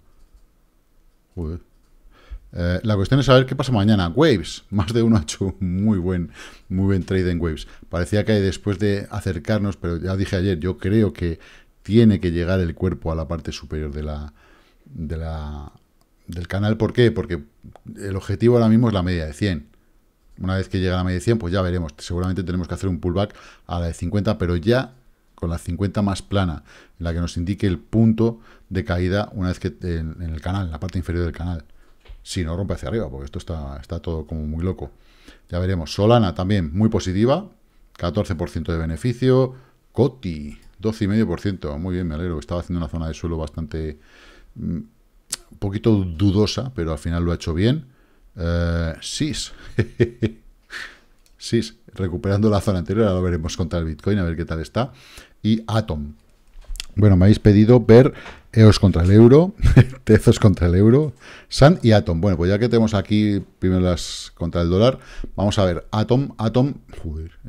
Eh, la cuestión es saber qué pasa mañana. Waves, (laughs) más de uno ha hecho un muy buen, muy buen trade en Waves. Parecía que después de acercarnos, pero ya dije ayer, yo creo que tiene que llegar el cuerpo a la parte superior de la, de la, del canal. ¿Por qué? Porque el objetivo ahora mismo es la media de 100. Una vez que llega a la media de 100, pues ya veremos. Seguramente tenemos que hacer un pullback a la de 50, pero ya con la 50 más plana, la que nos indique el punto de caída una vez que en, en el canal, en la parte inferior del canal si no rompe hacia arriba, porque esto está, está todo como muy loco. Ya veremos. Solana también muy positiva, 14% de beneficio. Coti, 12,5%. Muy bien, me alegro. Estaba haciendo una zona de suelo bastante... Mm, un poquito dudosa, pero al final lo ha hecho bien. Eh, SIS. (laughs) SIS, recuperando la zona anterior, ahora lo veremos contra el Bitcoin, a ver qué tal está. Y Atom, bueno, me habéis pedido ver EOS contra el euro, (laughs) Tezos contra el euro, San y Atom. Bueno, pues ya que tenemos aquí primero las contra el dólar, vamos a ver Atom. Atom,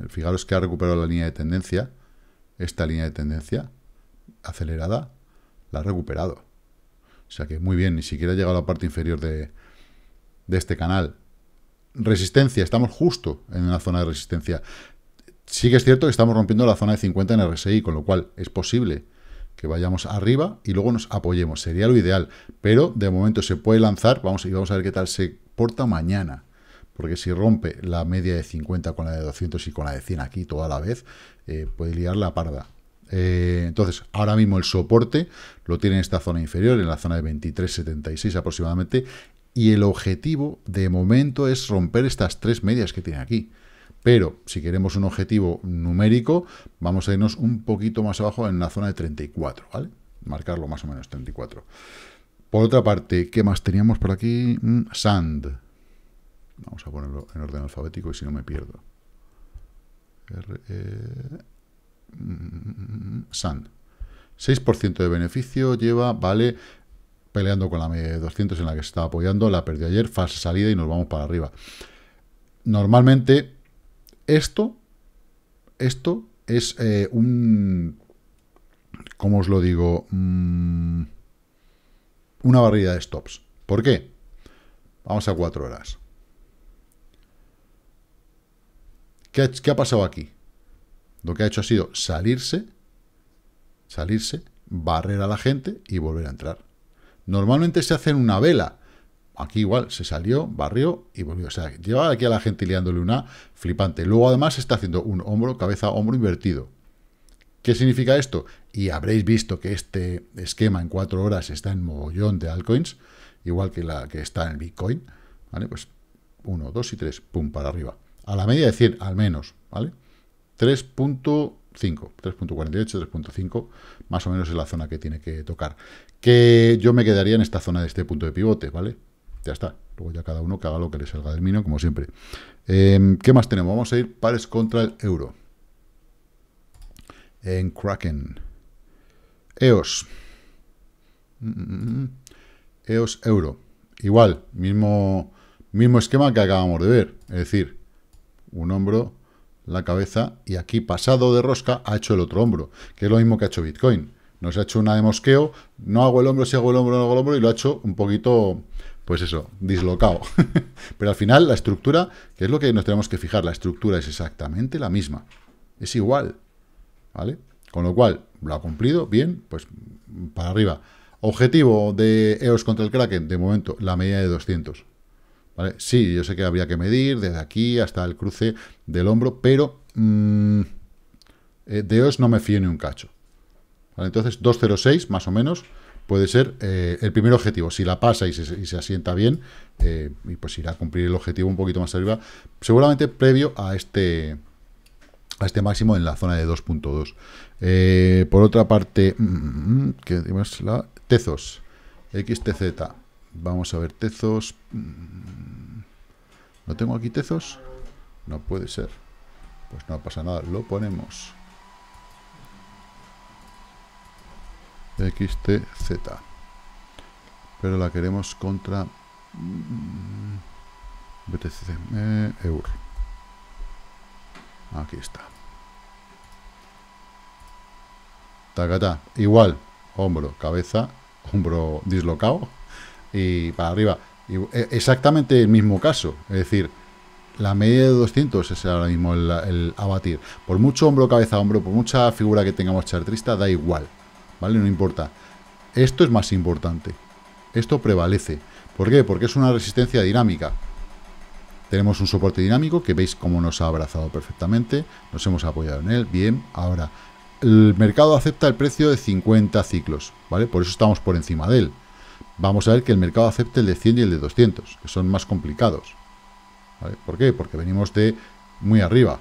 fijaros que ha recuperado la línea de tendencia, esta línea de tendencia acelerada, la ha recuperado. O sea que muy bien, ni siquiera ha llegado a la parte inferior de, de este canal. Resistencia, estamos justo en una zona de resistencia. Sí que es cierto que estamos rompiendo la zona de 50 en RSI, con lo cual es posible que vayamos arriba y luego nos apoyemos. Sería lo ideal, pero de momento se puede lanzar vamos, y vamos a ver qué tal se porta mañana. Porque si rompe la media de 50 con la de 200 y con la de 100 aquí toda la vez, eh, puede liar la parda. Eh, entonces, ahora mismo el soporte lo tiene en esta zona inferior, en la zona de 23.76 aproximadamente. Y el objetivo de momento es romper estas tres medias que tiene aquí. Pero si queremos un objetivo numérico, vamos a irnos un poquito más abajo en la zona de 34, ¿vale? Marcarlo más o menos 34. Por otra parte, ¿qué más teníamos por aquí? Mm, sand. Vamos a ponerlo en orden alfabético y si no me pierdo. E, mm, sand. 6% de beneficio lleva, vale, peleando con la media de 200 en la que se estaba apoyando, la perdió ayer, falsa salida y nos vamos para arriba. Normalmente esto, esto es eh, un... ¿Cómo os lo digo? Mm, una barrida de stops. ¿Por qué? Vamos a cuatro horas. ¿Qué ¿Qué ha pasado aquí? Lo que ha hecho ha sido salirse, salirse, barrer a la gente y volver a entrar. Normalmente se hace en una vela, Aquí igual se salió, barrió y volvió. O sea, llevaba aquí a la gente liándole una flipante. Luego además está haciendo un hombro, cabeza, hombro invertido. ¿Qué significa esto? Y habréis visto que este esquema en cuatro horas está en mogollón de altcoins, igual que la que está en Bitcoin. ¿Vale? Pues uno, dos y tres, pum, para arriba. A la media de 100, al menos, ¿vale? 3.5, 3.48, 3.5, más o menos es la zona que tiene que tocar. Que yo me quedaría en esta zona de este punto de pivote, ¿vale? Ya está. Luego ya cada uno que haga lo que le salga del mino, como siempre. Em, ¿Qué más tenemos? Vamos a ir pares contra el euro. En Kraken. EOS. Mm, mm, mm, EOS euro. Igual, mismo, mismo esquema que acabamos de ver. Es decir, un hombro, la cabeza, y aquí pasado de rosca ha hecho el otro hombro, que es lo mismo que ha hecho Bitcoin. Nos ha hecho una de mosqueo, no hago el hombro, si hago el hombro, no hago el hombro, y lo ha hecho un poquito pues eso, dislocado. (laughs) Pero al final la estructura, que es lo que nos tenemos que fijar, la estructura es exactamente la misma. Es igual. ¿Vale? Con lo cual, lo ha cumplido, bien, pues para arriba. Objetivo de EOS contra el Kraken, de momento, la media de 200. ¿Vale? Sí, yo sé que habría que medir desde aquí hasta el cruce del hombro, pero mm, eh, de EOS no me fío ni un cacho. ¿Vale? Entonces, 206 más o menos puede ser eh, el primer objetivo. Si la pasa y se, asienta bien, eh, y pues irá a cumplir el objetivo un poquito más arriba, seguramente previo a este, a este máximo en la zona de 2.2. Eh, por otra parte, mm, mm, mm, qué que la Tezos, XTZ. Vamos a ver, Tezos. ¿No tengo aquí Tezos? No puede ser. Pues no pasa nada, lo ponemos. XTZ. Pero la queremos contra BTC mm, eh, EUR. Aquí está. Tacata, igual, hombro, cabeza, hombro dislocado y para arriba. Eh, exactamente el mismo caso, es decir, la media de 200 es ahora mismo el abatir. Por mucho hombro, cabeza, hombro, por mucha figura que tengamos chartrista, da igual. ¿vale? No importa. Esto es más importante. Esto prevalece. ¿Por qué? Porque es una resistencia dinámica. Tenemos un soporte dinámico que veis cómo nos ha abrazado perfectamente. Nos hemos apoyado en él. Bien, ahora el mercado acepta el precio de 50 ciclos, ¿vale? Por eso estamos por encima de él. Vamos a ver que el mercado acepte el de 100 y el de 200, que son más complicados. ¿vale? ¿Por qué? Porque venimos de muy arriba.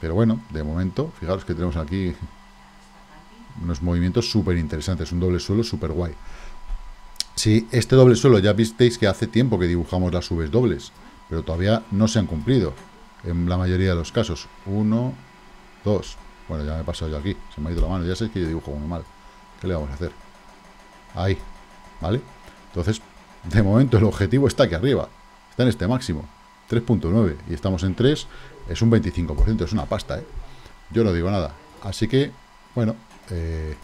Pero bueno, de momento, fijaros que tenemos aquí unos movimientos súper interesantes, un doble suelo súper guay. si este doble suelo ya visteis que hace tiempo que dibujamos las subes dobles, pero todavía no se han cumplido en la mayoría de los casos. Uno, dos. Bueno, ya me he pasado yo aquí, se me ha ido la mano, ya sé que yo dibujo muy mal. ¿Qué le vamos a hacer? Ahí, ¿vale? Entonces, de momento el objetivo está aquí arriba, está en este máximo, 3.9, y estamos en 3, es un 25%, es una pasta, ¿eh? Yo no digo nada, así que, bueno, eh,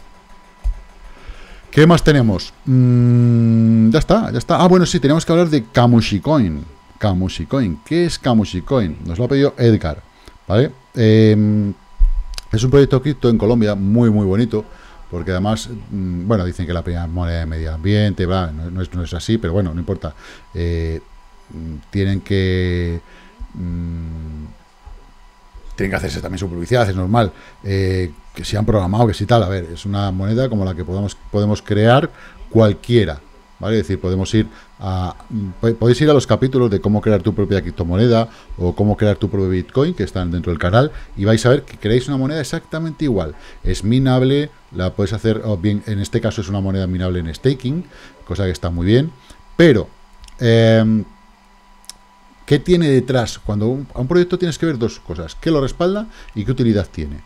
¿Qué más tenemos? Mm, ya está, ya está. Ah, bueno, sí, tenemos que hablar de coin Kamushicoin. coin ¿Qué es coin Nos lo ha pedido Edgar. ¿Vale? Em, es un proyecto cripto en Colombia muy, muy bonito. Porque además, mm, bueno, dicen que la primera moneda de medio ambiente, bla, no, es, así, pero bueno, no importa. Eh, mm, tienen que tienen que hacerse también su publicidad, es normal. Eh, que si han programado, que si tal, a ver, es una moneda como la que podamos, podemos crear cualquiera. ¿Vale? Es decir, podemos ir a. Mm, podéis ir a los capítulos de cómo crear tu propia criptomoneda o cómo crear tu propio Bitcoin, que están dentro del canal, y vais a ver que creáis una moneda exactamente igual. Es minable, la puedes hacer, o bien, en este caso es una moneda minable en staking, cosa que está muy bien, pero. Eh, ¿Qué tiene detrás? Cuando un, a un proyecto tienes que ver dos cosas, qué lo respalda y qué utilidad tiene.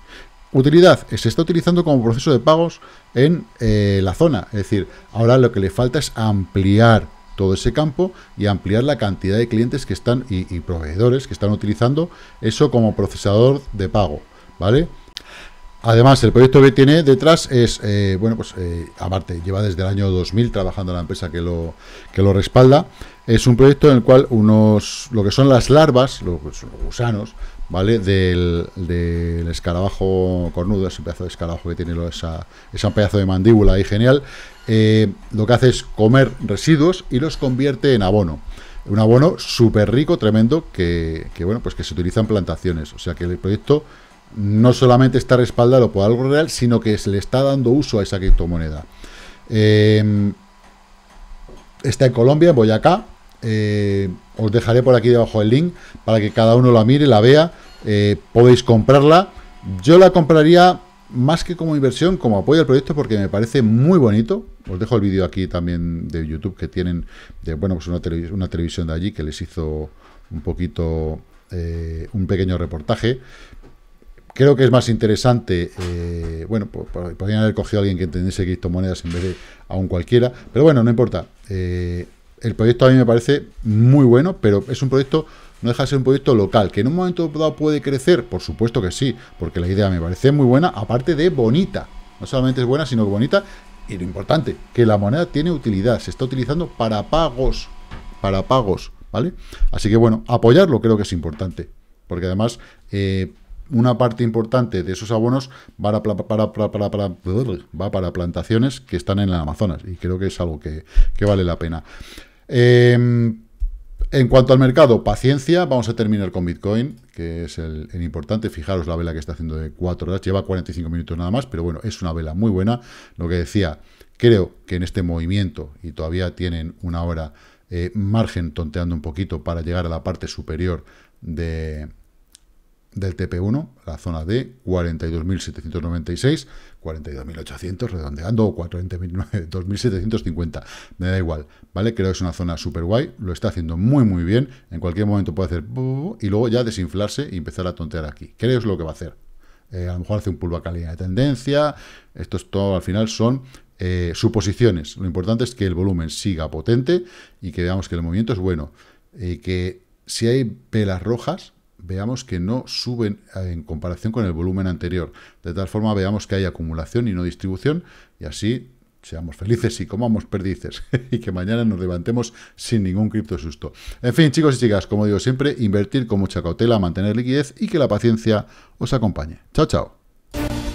Utilidad, eh, se está utilizando como proceso de pagos en eh, la zona, es decir, ahora lo que le falta es ampliar todo ese campo y ampliar la cantidad de clientes que están y, proveedores que están utilizando eso como procesador de pago, ¿vale? Además, el proyecto que tiene detrás es, eh, bueno, pues aparte, lleva desde el año 2000 trabajando la empresa que lo, que lo respalda, es un proyecto en el cual unos, lo que son las larvas, los, gusanos, ¿vale? Del, escarabajo cornudo, ese pedazo de escarabajo que tiene esa, esa pedazo de mandíbula ahí genial, eh, lo que hace es comer residuos y los convierte en abono. Un abono súper rico, tremendo, que, bueno, pues que se utiliza en plantaciones. O sea que el proyecto no solamente está respaldado por algo real, sino que se le está dando uso a esa criptomoneda. Eh, está en Colombia, en Boyacá, eh, os dejaré por aquí debajo el link para que cada uno la mire, la vea. Eh, podéis comprarla. Yo la compraría más que como inversión, como apoyo al proyecto, porque me parece muy bonito. Os dejo el vídeo aquí también de YouTube que tienen de bueno, pues una, televisión de allí que les hizo un poquito eh, un pequeño reportaje. Creo que es más interesante, bueno, podrían haber cogido a alguien que entendiese criptomonedas en vez de a un cualquiera, pero bueno, no importa. Eh, el proyecto a mí me parece muy bueno, pero es un proyecto, no deja de ser un proyecto local, que en un momento dado puede crecer, por supuesto que sí, porque la idea me parece muy buena, aparte de bonita. No solamente es buena, sino que bonita, y lo importante, que la moneda tiene utilidad, se está utilizando para pagos, para pagos, ¿vale? Así que bueno, apoyarlo creo que es importante, porque además eh, una parte importante de esos abonos va para, plantaciones que están en el Amazonas, y creo que es algo que, que vale la pena. Em, en cuanto al mercado, paciencia. Vamos a terminar con Bitcoin, que es el, importante. Fijaros la vela que está haciendo de 4 horas. Lleva 45 minutos nada más, pero bueno, es una vela muy buena. Lo que decía, creo que en este movimiento, y todavía tienen una hora eh, margen tonteando un poquito para llegar a la parte superior de, del TP1, la zona de 42.796. 42.800 redondeando o 2.750, (laughs) me da igual, ¿vale? Creo que es una zona súper guay, lo está haciendo muy muy bien, en cualquier momento puede hacer y luego ya desinflarse y empezar a tontear aquí, creo es lo que va a hacer. Eh, a lo mejor hace un pulvo a línea de tendencia, esto es todo, al final son eh, suposiciones, lo importante es que el volumen siga potente y que veamos que el movimiento es bueno, y que si hay velas rojas, veamos que no suben eh, en comparación con el volumen anterior. De tal forma veamos que hay acumulación y no distribución y así seamos felices y comamos perdices (laughs) y que mañana nos levantemos sin ningún cripto susto. En fin, chicos y chicas, como digo siempre, invertir con mucha cautela, mantener liquidez y que la paciencia os acompañe. Chao, chao.